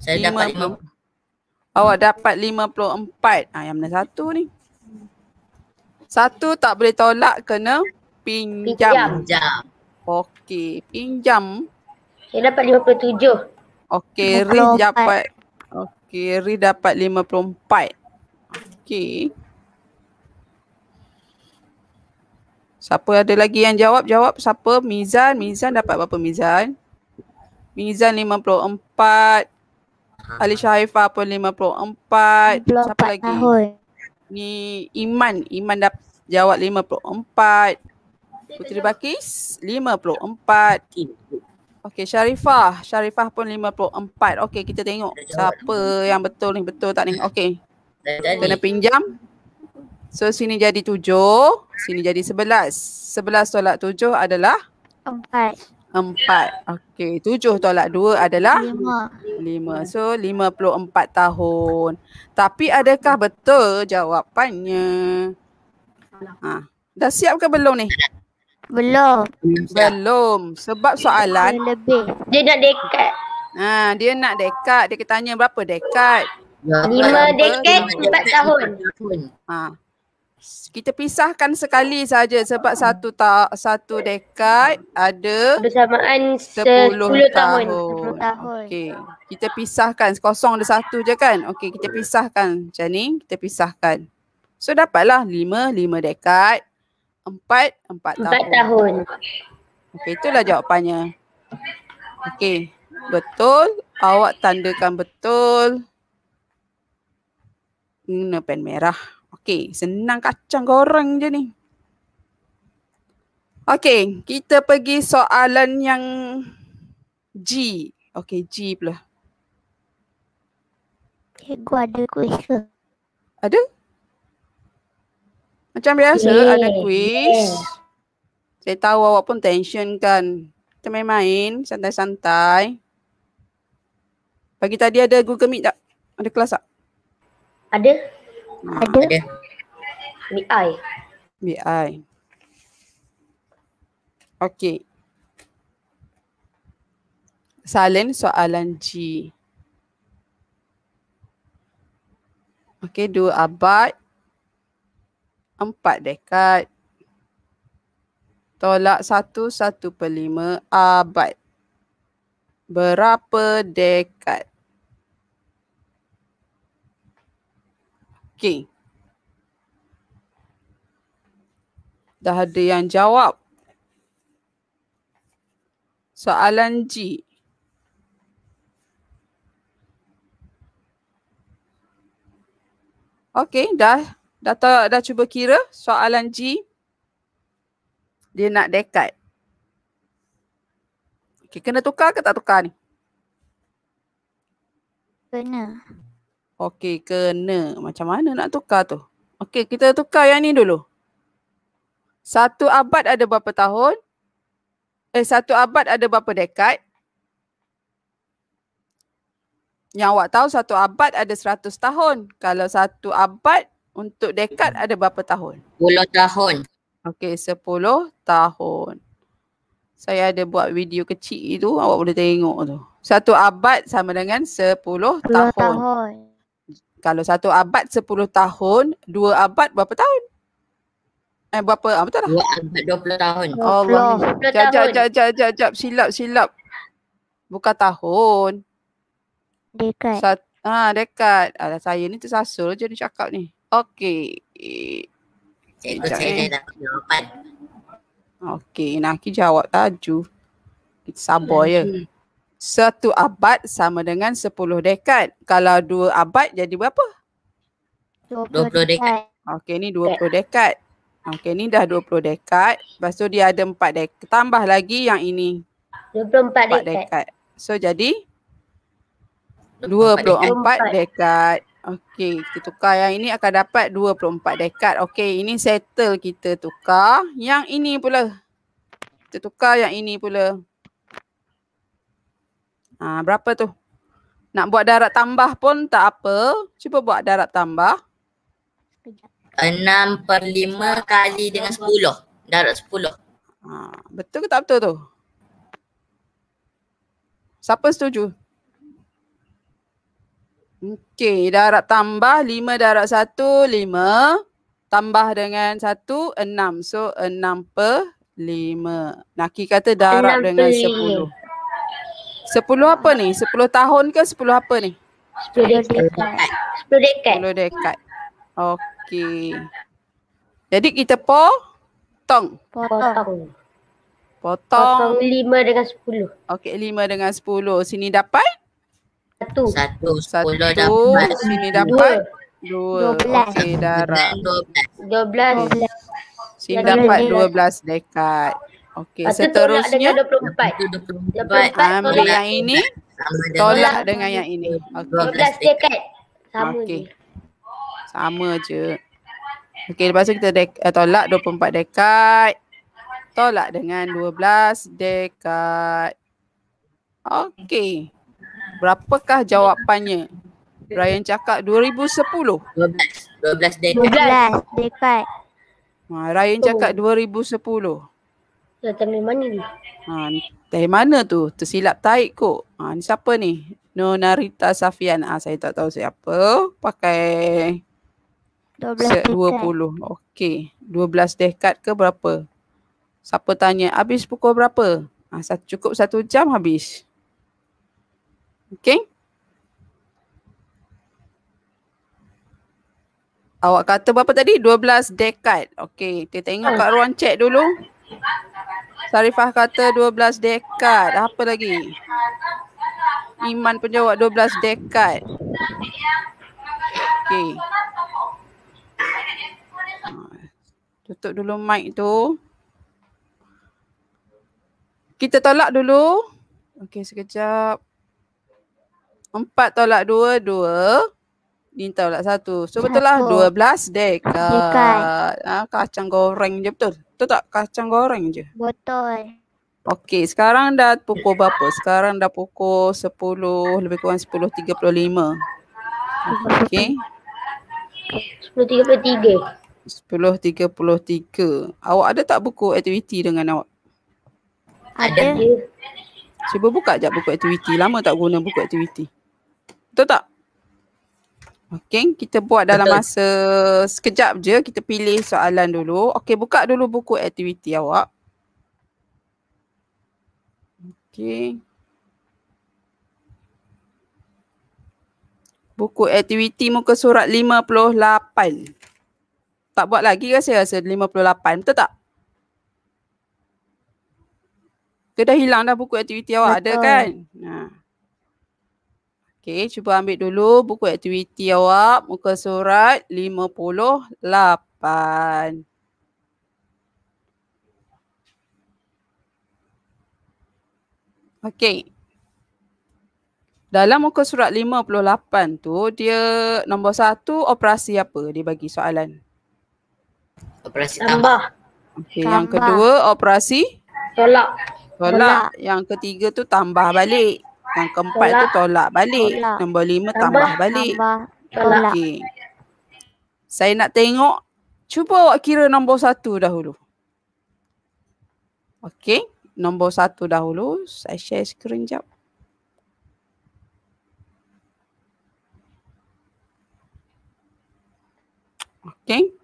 Saya 54. dapat Awak dapat 54. Ha, ah, yang mana satu ni? Satu tak boleh tolak kena pinjam. Pinjam. Okey, pinjam. Dia dapat 57. Okey, Ri dapat. Okey, Ri dapat 54. Okey. Siapa ada lagi yang jawab? Jawab siapa? Mizan. Mizan dapat berapa Mizan? Mizan 54. Ali Haifa pun 54. Siapa tahun. lagi? Ni Iman. Iman dah jawab 54. Puteri Bakis 54. Okey Sharifah, Sharifah pun 54. Okey kita tengok siapa yang betul ni, betul tak ni. Okey. Kena pinjam. So sini jadi tujuh, sini jadi sebelas. Sebelas tolak tujuh adalah? Empat. Empat. Okey. Tujuh tolak dua adalah? Lima. Lima. So, lima puluh empat tahun. Tapi adakah betul jawapannya? Ha. Dah siap ke belum ni? Belum. Belum. Sebab soalan. Dia nak dekat. Ha, dia nak dekat. Dia tanya berapa dekat? Lima dekat empat tahun. Ha kita pisahkan sekali saja sebab ah. satu tak satu dekad ada bersamaan 10, 10 tahun. tahun. Okey. Kita pisahkan kosong ada satu je kan? Okey, kita pisahkan macam kita pisahkan. So dapatlah 5 5 dekad 4 4 tahun. 4 tahun. Okey, itulah jawapannya. Okey. Betul. Awak tandakan betul. Guna pen merah. Okey, senang kacang goreng je ni. Okey, kita pergi soalan yang G. Okey, G pula. Cikgu ada kuis ke? Ada? Macam biasa yeah. ada kuis. Yeah. Saya tahu awak pun tension kan. Kita main-main, santai-santai. Pagi tadi ada Google Meet tak? Ada kelas tak? Ada. Ada. Okay. BI. BI. Okey. Salin soalan G. Okey, dua abad. Empat dekad. Tolak satu, satu per lima abad. Berapa dekad? Okay. Dah ada yang jawab. Soalan G. Okay, dah dah, ter, dah cuba kira soalan G. Dia nak dekat. Okay, kena tukar ke tak tukar ni? Kena. Okey, kena. Macam mana nak tukar tu? Okey, kita tukar yang ni dulu. Satu abad ada berapa tahun? Eh, satu abad ada berapa dekad? Yang awak tahu satu abad ada seratus tahun. Kalau satu abad untuk dekad ada berapa tahun? Sepuluh tahun. Okey, sepuluh tahun. Saya ada buat video kecil itu, awak boleh tengok tu. Satu abad sama dengan sepuluh tahun. tahun kalau satu abad sepuluh tahun, dua abad berapa tahun? Eh berapa? Ah, betul lah. Dua abad dua puluh tahun. Allah. Oh, jap, jap, jap, jap, jap, jap. Silap, silap. Bukan tahun. Dekat. Sat- ah, ha, dekat. Alah, saya ni tersasul je dia cakap ni. Okey. Cikgu, saya eh. dah jawapan. Okey, nak jawab tajuk. Kita sabar hmm. ya satu abad sama dengan sepuluh dekad. Kalau dua abad jadi berapa? Dua puluh dekad. Okey ni dua puluh dekad. Okey ni dah dua puluh dekad. Lepas tu dia ada empat dekad. Tambah lagi yang ini. Dua puluh empat dekad. So jadi? Dua puluh empat dekad. Okey kita tukar yang ini akan dapat dua puluh empat dekad. Okey ini settle kita tukar. Yang ini pula. Kita tukar yang ini pula. Ha, berapa tu? Nak buat darab tambah pun tak apa. Cuba buat darab tambah. 6 per 5 kali dengan 10. Darab 10. Ha, betul ke tak betul tu? Siapa setuju? Okey, darab tambah 5 darab 1, 5. Tambah dengan 1, 6. So 6 per 5. Naki kata darab dengan 10. Sepuluh apa ni? Sepuluh tahun ke sepuluh apa ni? Sepuluh dekat. Sepuluh dekat. Sepuluh dekad. Okey. Jadi kita potong. Potong. Potong. Potong lima dengan sepuluh. Okey, lima dengan sepuluh. Sini dapat? Satu. Satu. Satu. Sini dapat? Dua. Dua. Okey, darah. Dua belas. Dua belas. Sini dapat dua belas dekat. Okey, seterusnya tolak 24. 24 um, tolak yang ini. tolak dengan yang ini. Okey. 12 dekat. Sama okay. je. Sama je. Okey, lepas tu kita dek, uh, tolak 24 dekat. Tolak dengan 12 dekat. Okey. Berapakah jawapannya? Brian cakap 2010. 12. 12 dekat. 12 dekat. Ha, Ryan cakap 2010. Datang lah, dari ni? Ha, dari mana tu? Tersilap taik kok. Ha, ni siapa ni? Narita Safian. Ah, ha, saya tak tahu siapa. Pakai 12 set 20. Okey. 12 dekat ke berapa? Siapa tanya? Habis pukul berapa? Ah, ha, cukup satu jam habis. Okey. Awak kata berapa tadi? 12 dekat. Okey, kita tengok ah. kat ruang chat dulu. Sarifah kata 12 dekad. Apa lagi? Iman penjawab 12 dekad. Okey. Ah, tutup dulu mic tu. Kita tolak dulu. Okey sekejap. Empat tolak dua, dua. Minta tolak satu. So betul lah. Dua belas dekat. Ah, kacang goreng je betul. Betul tak? Kacang goreng je. Betul. Okey, sekarang dah pukul berapa? Sekarang dah pukul 10, lebih kurang 10.35. Okey. 10.33. 10.33. Awak ada tak buku aktiviti dengan awak? Ada. Cuba buka jap buku aktiviti. Lama tak guna buku aktiviti. Betul tak? Okay, kita buat dalam masa sekejap je. Kita pilih soalan dulu. Okay, buka dulu buku aktiviti awak. Okay. Buku aktiviti muka surat 58. Tak buat lagi ke saya rasa 58? Betul tak? Ke dah hilang dah buku aktiviti awak Betul. ada kan? Nah. Ha. Okey, cuba ambil dulu buku aktiviti awak muka surat 58. Okey. Dalam muka surat 58 tu dia nombor satu operasi apa dia bagi soalan? Operasi tambah. Okey, yang kedua operasi? Tolak. Tolak. Tolak. Yang ketiga tu tambah balik. Yang keempat tolak. tu tolak balik. Tolak. Nombor lima tambah, tambah balik. Tambah. Tolak. Okay. Saya nak tengok. Cuba awak kira nombor satu dahulu. Okey. Nombor satu dahulu. Saya share screen jap. Okey.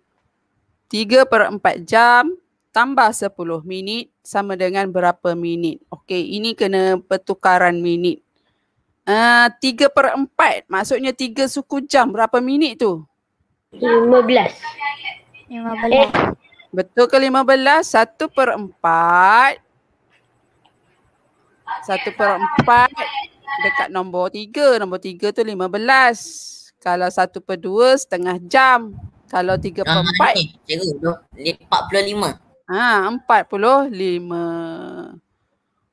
Tiga per empat jam tambah 10 minit sama dengan berapa minit. Okey, ini kena pertukaran minit. Ah, tiga uh, per empat, maksudnya tiga suku jam berapa minit tu? Lima belas. Eh. Betul ke lima belas? Satu per empat. Satu per empat dekat nombor tiga. Nombor tiga tu lima belas. Kalau satu per dua setengah jam. Kalau tiga per ah, empat. Cikgu empat puluh lima. Ha, empat puluh lima.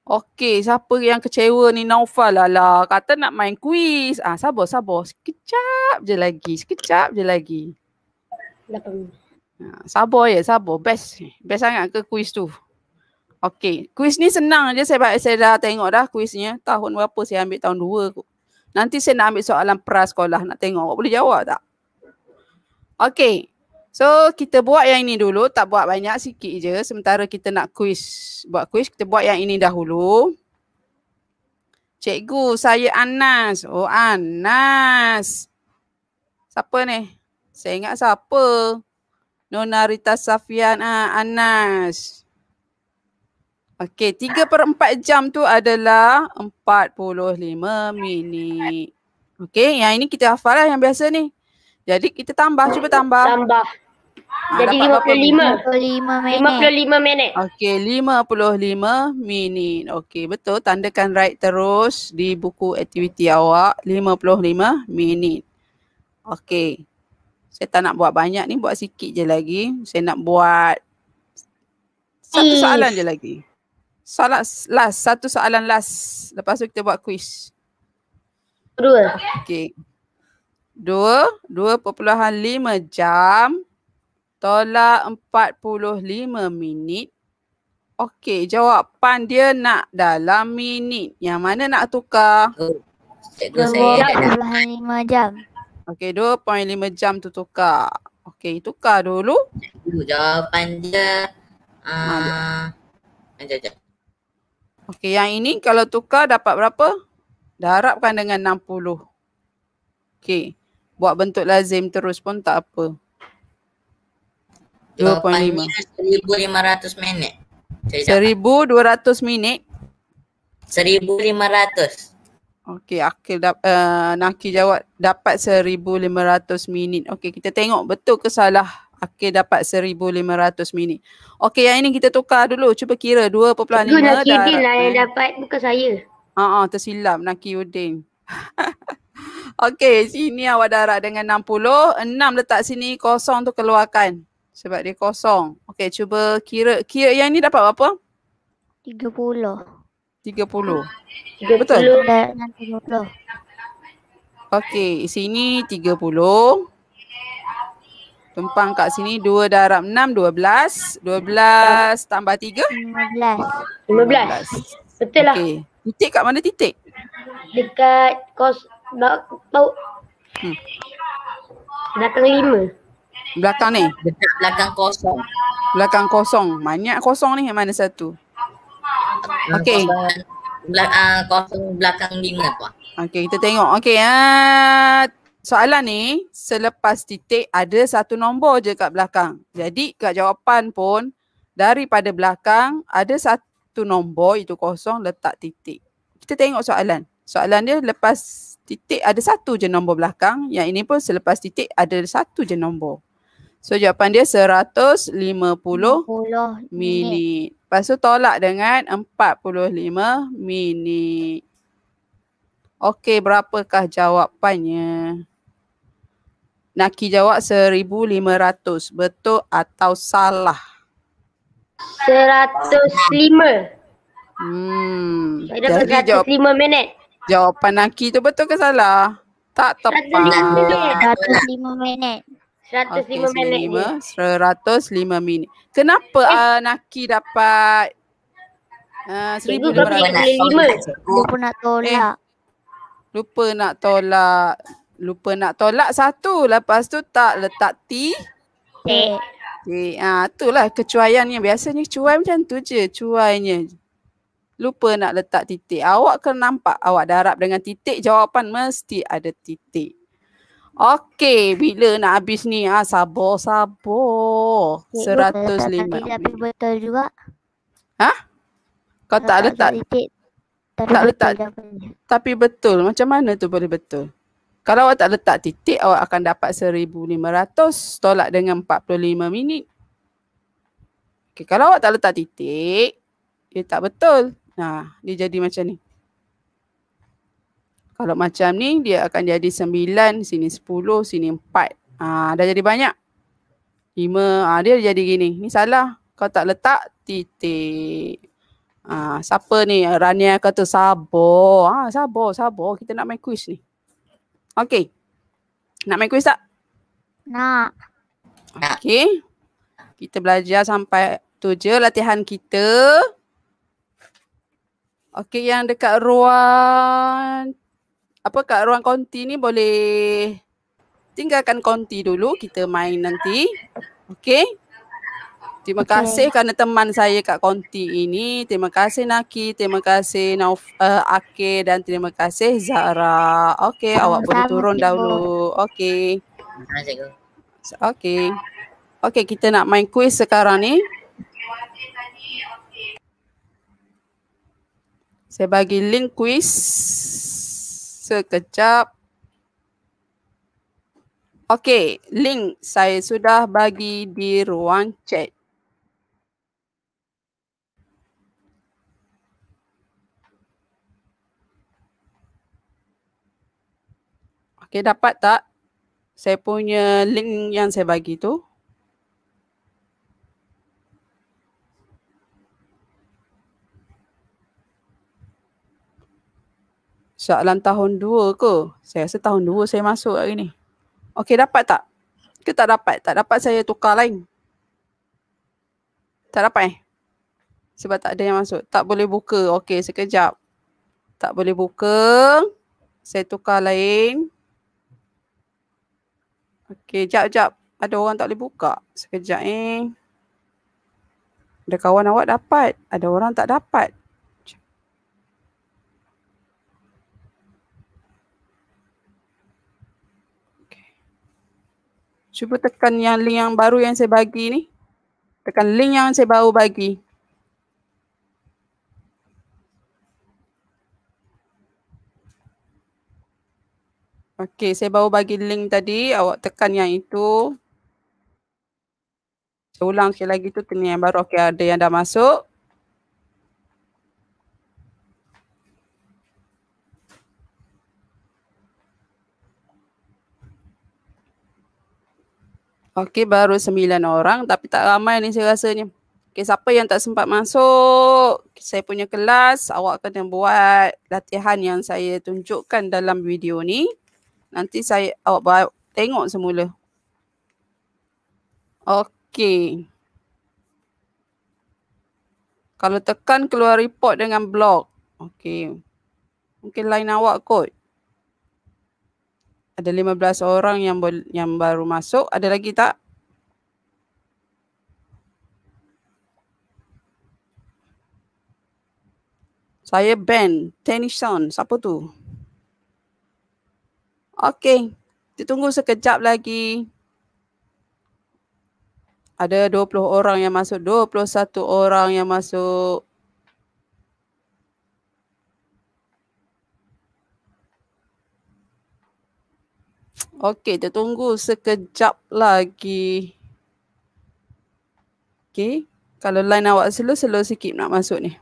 Okey, siapa yang kecewa ni Naufal lah lah. Kata nak main kuis. Ah, ha, sabar, sabar. Sekejap je lagi. Sekejap je lagi. Ha, sabar ya, sabar. Best. Best sangat ke kuis tu? Okey, kuis ni senang je sebab saya dah tengok dah kuisnya. Tahun berapa saya ambil? Tahun dua. Nanti saya nak ambil soalan prasekolah nak tengok. Boleh jawab tak? Okey, So kita buat yang ini dulu, tak buat banyak sikit je sementara kita nak kuis, Buat kuis kita buat yang ini dahulu. Cikgu, saya Anas. Oh, Anas. Siapa ni? Saya ingat siapa? Nona Rita Safian ah, Anas. Okey, 3 per 4 jam tu adalah 45 minit. Okey, yang ini kita hafal lah yang biasa ni. Jadi kita tambah, cuba tambah. Tambah. Ah, Jadi 55. 55 minit. 55 minit. Okey, 55 minit. Okey, betul. Tandakan right terus di buku aktiviti awak. 55 minit. Okey. Saya tak nak buat banyak ni. Buat sikit je lagi. Saya nak buat satu soalan je lagi. Soalan last. Satu soalan last. Lepas tu kita buat quiz. Dua. Okey. Dua. Dua perpuluhan lima jam. Tolak 45 minit. Okey, jawapan dia nak dalam minit. Yang mana nak tukar? Oh, 2.5 jam. Okey, 2.5 jam tu tukar. Okey, tukar dulu. Jawapan dia. Uh, Okey, yang ini kalau tukar dapat berapa? Darabkan dengan 60. Okey, buat bentuk lazim terus pun tak apa. 1500 minit. 1200 minit. 1500. Okey, Akil dap, uh, Naki jawab dapat 1500 minit. Okey, kita tengok betul ke salah. Akil dapat 1500 minit. Okey, yang ini kita tukar dulu. Cuba kira 2.5 dah. Naki lah yang dapat bukan saya. Ha ah, uh-uh, tersilap Naki Udin. Okey, sini awak darat dengan 60. 6 letak sini, kosong tu keluarkan. Sebab dia kosong. Okey, cuba kira. Kira yang ni dapat berapa? 30. 30. 30. Betul? 30 dan 30. Okey, sini 30. Tumpang kat sini 2 darab 6, 12. 12 tambah 3? 15. 15. Betul lah. Okay. Titik kat mana titik? Dekat kos... Bau... Hmm. Belakang 5. Belakang ni? Dekat belakang kosong. Belakang kosong. Banyak kosong ni mana satu? Okey. Belakang, ah, kosong belakang lima tu. Lah. Okey, kita tengok. Okey, uh, soalan ni selepas titik ada satu nombor je kat belakang. Jadi kat jawapan pun daripada belakang ada satu nombor itu kosong letak titik. Kita tengok soalan. Soalan dia lepas titik ada satu je nombor belakang. Yang ini pun selepas titik ada satu je nombor. So jawapan dia 150 minit. Lepas tu tolak dengan 45 minit. Okey, berapakah jawapannya? Naki jawab 1500. Betul atau salah? 105. Hmm. Saya dapat 105 minit. Jawapan Naki tu betul ke salah? Tak tepat. 105 minit. 105 okay, minit. 105 minit. Kenapa eh. uh, Naki dapat uh, 1,200? Lupa nak tolak. Eh. Lupa nak tolak. Lupa nak tolak satu. Lepas tu tak letak T. Eh. T. Ah, itulah kecuaiannya. Biasanya cuai macam tu je. Cuainya. Lupa nak letak titik. Awak kena nampak. Awak darab dengan titik. Jawapan mesti ada titik. Okey, bila nak habis ni? Ah, ha? sabar, sabar. Seratus lima. Tapi betul juga. Hah? Kau tak eh, letak? tak letak. Tapi betul. Macam mana tu boleh betul? Kalau awak tak letak titik, awak akan dapat seribu lima ratus tolak dengan empat puluh lima minit. Okay, kalau awak tak letak titik, dia tak betul. Nah, dia jadi macam ni. Kalau macam ni dia akan jadi sembilan sini sepuluh sini empat Ah dah jadi banyak. lima ah dia jadi gini. Ni salah. Kau tak letak titik. Ah siapa ni? Rania kata sabar. Ah ha, sabar, sabar. Kita nak main quiz ni. Okey. Nak main quiz tak? Nak. Okey. Kita belajar sampai tu je latihan kita. Okey yang dekat ruang apa kat ruang konti ni boleh tinggalkan konti dulu kita main nanti. Okey. Terima okay. kasih kerana teman saya kat konti ini. Terima kasih Naki, terima kasih Nauf, uh, eh, Ake dan terima kasih Zara. Okey, awak boleh turun cikgu. dahulu. Okey. Terima kasih. Okey. Okey, kita nak main kuis sekarang ni. Saya bagi link kuis sekejap. Okey, link saya sudah bagi di ruang chat. Okey, dapat tak saya punya link yang saya bagi tu? soalan tahun 2 ke? Saya rasa tahun 2 saya masuk hari ni. Okey dapat tak? Ke tak dapat? Tak dapat saya tukar lain. Tak dapat eh? Sebab tak ada yang masuk. Tak boleh buka. Okey sekejap. Tak boleh buka. Saya tukar lain. Okey, jap, jap. Ada orang tak boleh buka. Sekejap eh. Ada kawan awak dapat. Ada orang tak dapat. Cuba tekan yang link yang baru yang saya bagi ni. Tekan link yang saya baru bagi. Okey, saya baru bagi link tadi. Awak tekan yang itu. Saya ulang sekali lagi tu. Ini yang baru. Okey, ada yang dah masuk. Okey, baru sembilan orang tapi tak ramai ni saya rasanya. Okey, siapa yang tak sempat masuk saya punya kelas, awak kena buat latihan yang saya tunjukkan dalam video ni. Nanti saya awak buat tengok semula. Okey. Kalau tekan keluar report dengan blog. Okey. Mungkin line awak kot. Ada 15 orang yang yang baru masuk. Ada lagi tak? Saya Ben Tennyson. Siapa tu? Okey. Kita tunggu sekejap lagi. Ada 20 orang yang masuk, 21 orang yang masuk. Okey, kita tunggu sekejap lagi. Okey, kalau line awak slow-slow sikit nak masuk ni.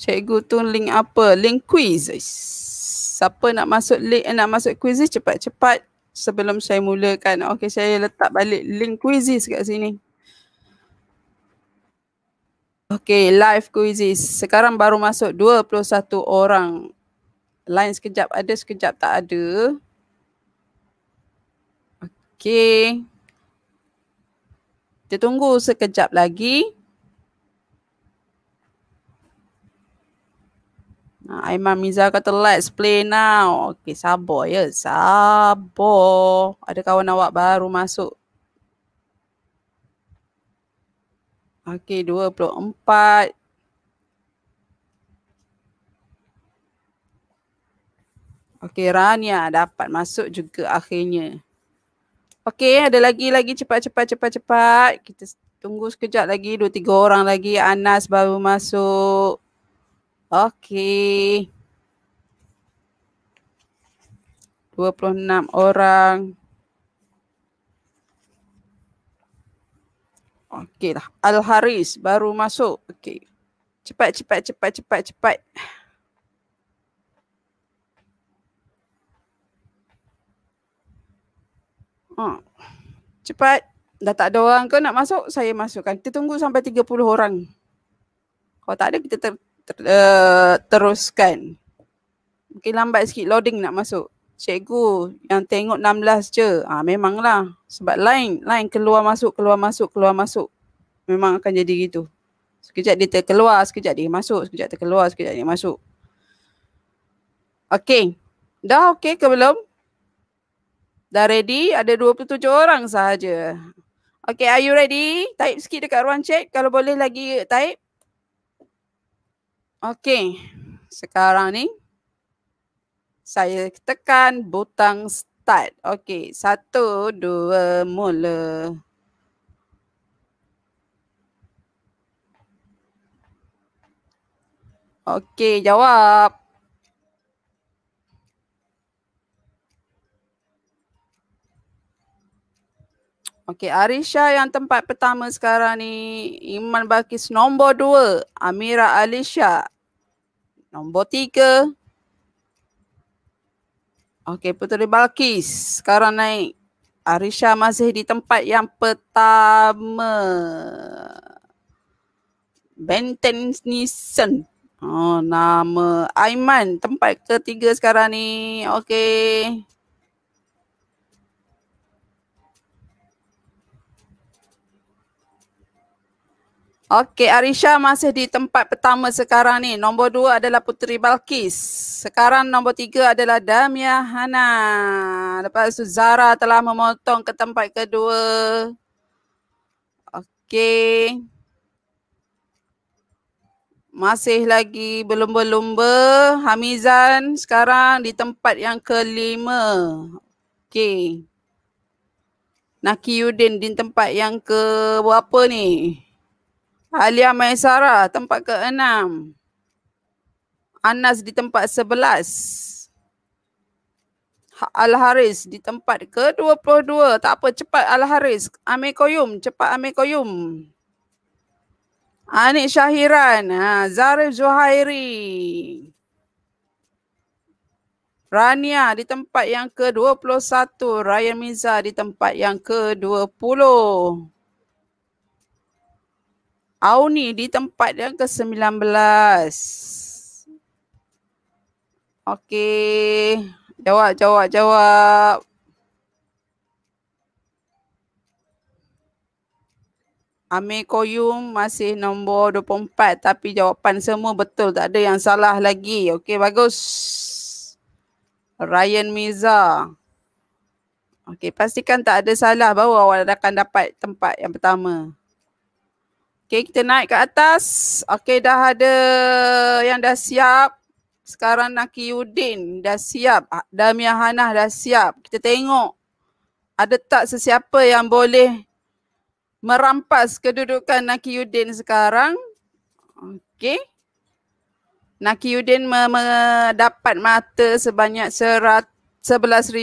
Cikgu tu link apa? Link quiz. Siapa nak masuk link, Eh, nak masuk quiz cepat-cepat sebelum saya mulakan. Okey, saya letak balik link quiz kat sini. Okay, live quizzes. Sekarang baru masuk 21 orang. Line sekejap ada, sekejap tak ada. Okay. Kita tunggu sekejap lagi. Aiman Miza kata let's play now. Okay, sabar ya. Sabar. Ada kawan awak baru masuk Okey, dua 24. Okey, Rania dapat masuk juga akhirnya. Okey, ada lagi lagi cepat cepat cepat cepat. Kita tunggu sekejap lagi dua tiga orang lagi Anas baru masuk. Okey. 26 orang. Okey dah. Al Haris baru masuk. Okey. Cepat cepat cepat cepat cepat. Oh. Cepat. Dah tak ada orang ke nak masuk? Saya masukkan. Kita tunggu sampai 30 orang. Kalau tak ada kita ter, ter, uh, teruskan. Mungkin lambat sikit loading nak masuk cikgu yang tengok 16 je. Ah ha, memanglah sebab lain lain keluar masuk keluar masuk keluar masuk. Memang akan jadi gitu. Sekejap dia terkeluar, sekejap dia masuk, sekejap terkeluar, sekejap dia masuk. Okay, Dah okay ke belum? Dah ready? Ada 27 orang sahaja. Okay, are you ready? Type sikit dekat ruang chat. Kalau boleh lagi type. Okay. Sekarang ni saya tekan butang start. Okey, satu, dua, mula. Okey, jawab. Okey, Arisha yang tempat pertama sekarang ni. Iman Bakis nombor dua. Amira Alisha. Nombor tiga. Okey, Puteri Balkis sekarang naik. Arisha masih di tempat yang pertama. Benten Nissan. Oh, nama Aiman tempat ketiga sekarang ni. Okey. Okey, Arisha masih di tempat pertama sekarang ni. Nombor dua adalah Puteri Balkis. Sekarang nombor tiga adalah Damia Hana. Lepas tu Zara telah memotong ke tempat kedua. Okey. Masih lagi belum berlumba-lumba. Hamizan sekarang di tempat yang kelima. Okey. Nakiyudin di tempat yang ke berapa ni? Alia Maisara tempat ke-6. Anas di tempat 11. Ha- Al-Haris di tempat ke-22. Tak apa, cepat Al-Haris. Amir Koyum, cepat Amir Koyum. Anik Syahiran, ha, Zarif Zuhairi. Rania di tempat yang ke-21. Ryan Miza di tempat yang ke-20. Au ni di tempat yang ke-19. Okey. Jawab, jawab, jawab. Amir Koyum masih nombor 24 tapi jawapan semua betul. Tak ada yang salah lagi. Okey, bagus. Ryan Miza. Okey, pastikan tak ada salah baru awal akan dapat tempat yang pertama. Okay, kita naik ke atas. Okay, dah ada yang dah siap. Sekarang Naki Udin dah siap. Ah, Damia Hanah dah siap. Kita tengok ada tak sesiapa yang boleh merampas kedudukan Naki Udin sekarang. Okay. Naki Udin mendapat mata sebanyak 11,520.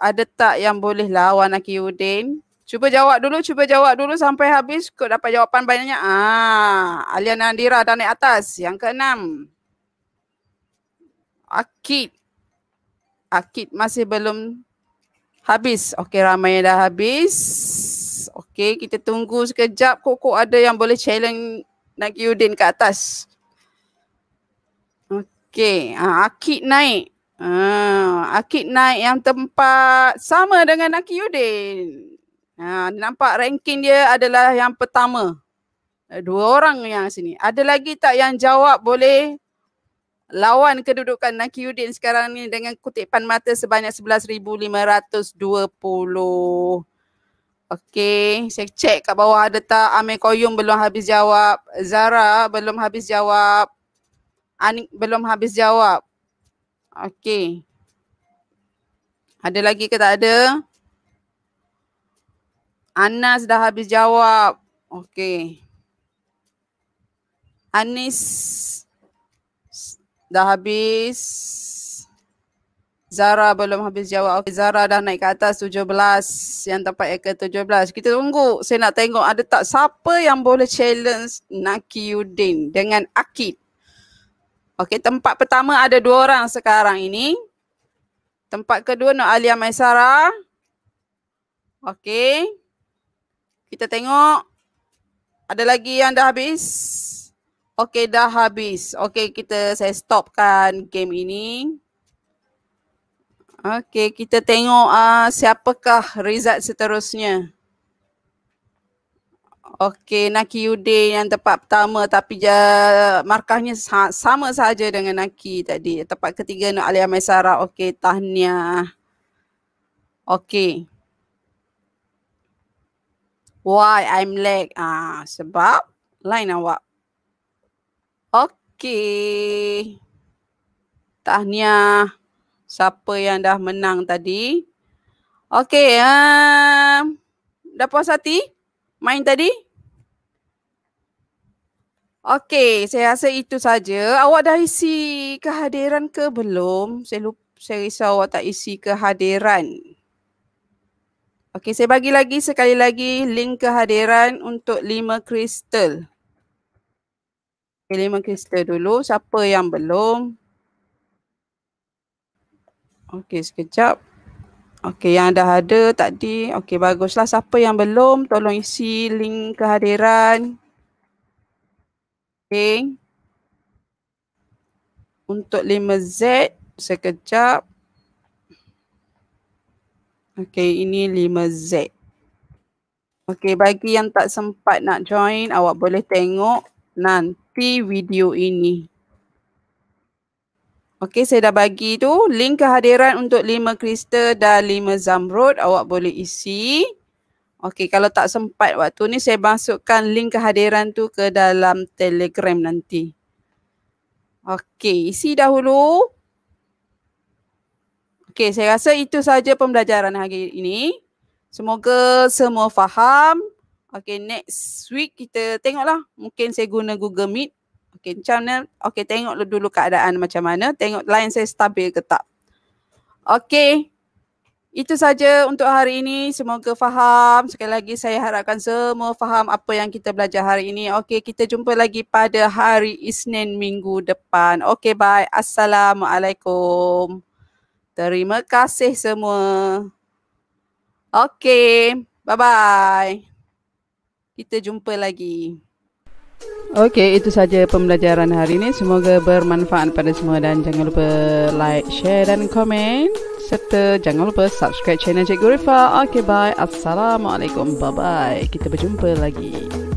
Ada tak yang boleh lawan Naki Udin? Cuba jawab dulu, cuba jawab dulu sampai habis Kau dapat jawapan banyaknya. Ah, Alian Andira dah naik atas. Yang keenam. Akid. Akid masih belum habis. Okey, ramai dah habis. Okey, kita tunggu sekejap. Kok-kok ada yang boleh challenge Nagi Udin ke atas. Okey, ah, Akid naik. Ah, Akid naik yang tempat sama dengan Nagi Udin. Ha, nampak ranking dia adalah yang pertama. Eh, dua orang yang sini. Ada lagi tak yang jawab boleh lawan kedudukan Naki Udin sekarang ni dengan kutipan mata sebanyak 11,520. Okey, saya cek kat bawah ada tak Amir Koyum belum habis jawab. Zara belum habis jawab. Anik belum habis jawab. Okey. Ada lagi ke tak ada? Anas dah habis jawab. Okey. Anis dah habis. Zara belum habis jawab. Okay, Zara dah naik ke atas 17. Yang tempat yang ke 17. Kita tunggu. Saya nak tengok ada tak siapa yang boleh challenge Naki Udin dengan Akid. Okey, tempat pertama ada dua orang sekarang ini. Tempat kedua Nur Alia Maisara. Okey. Kita tengok. Ada lagi yang dah habis? Okey, dah habis. Okey, kita saya stopkan game ini. Okey, kita tengok uh, siapakah result seterusnya. Okey, Naki Yudin yang tempat pertama tapi je, markahnya sa- sama saja dengan Naki tadi. Tempat ketiga Nur Alia Maisara. Okey, tahniah. Okey why I'm late? Ah, sebab lain awak. Okay. Tahniah siapa yang dah menang tadi. Okay. Um, dah puas hati main tadi? Okay, saya rasa itu saja. Awak dah isi kehadiran ke belum? Saya lupa. Saya risau awak tak isi kehadiran. Okey, saya bagi lagi sekali lagi link kehadiran untuk lima kristal. Okey, lima kristal dulu. Siapa yang belum? Okey, sekejap. Okey, yang dah ada tadi. Okey, baguslah. Siapa yang belum, tolong isi link kehadiran. Okey. Untuk lima z sekejap. Okay, ini 5Z. Okay, bagi yang tak sempat nak join, awak boleh tengok nanti video ini. Okay, saya dah bagi tu link kehadiran untuk 5 kristal dan 5 zamrud. Awak boleh isi. Okay, kalau tak sempat waktu ni, saya masukkan link kehadiran tu ke dalam telegram nanti. Okay, isi dahulu. Okey, saya rasa itu saja pembelajaran hari ini. Semoga semua faham. Okey, next week kita tengoklah. Mungkin saya guna Google Meet. Okey, macam mana? Okey, tengok dulu keadaan macam mana. Tengok line saya stabil ke tak. Okey. Itu saja untuk hari ini. Semoga faham. Sekali lagi saya harapkan semua faham apa yang kita belajar hari ini. Okey, kita jumpa lagi pada hari Isnin minggu depan. Okey, bye. Assalamualaikum. Terima kasih semua. Okay, bye-bye. Kita jumpa lagi. Okay, itu saja pembelajaran hari ini. Semoga bermanfaat pada semua dan jangan lupa like, share dan komen. Serta jangan lupa subscribe channel Cikgu Rifa. Okay, bye. Assalamualaikum. Bye-bye. Kita berjumpa lagi.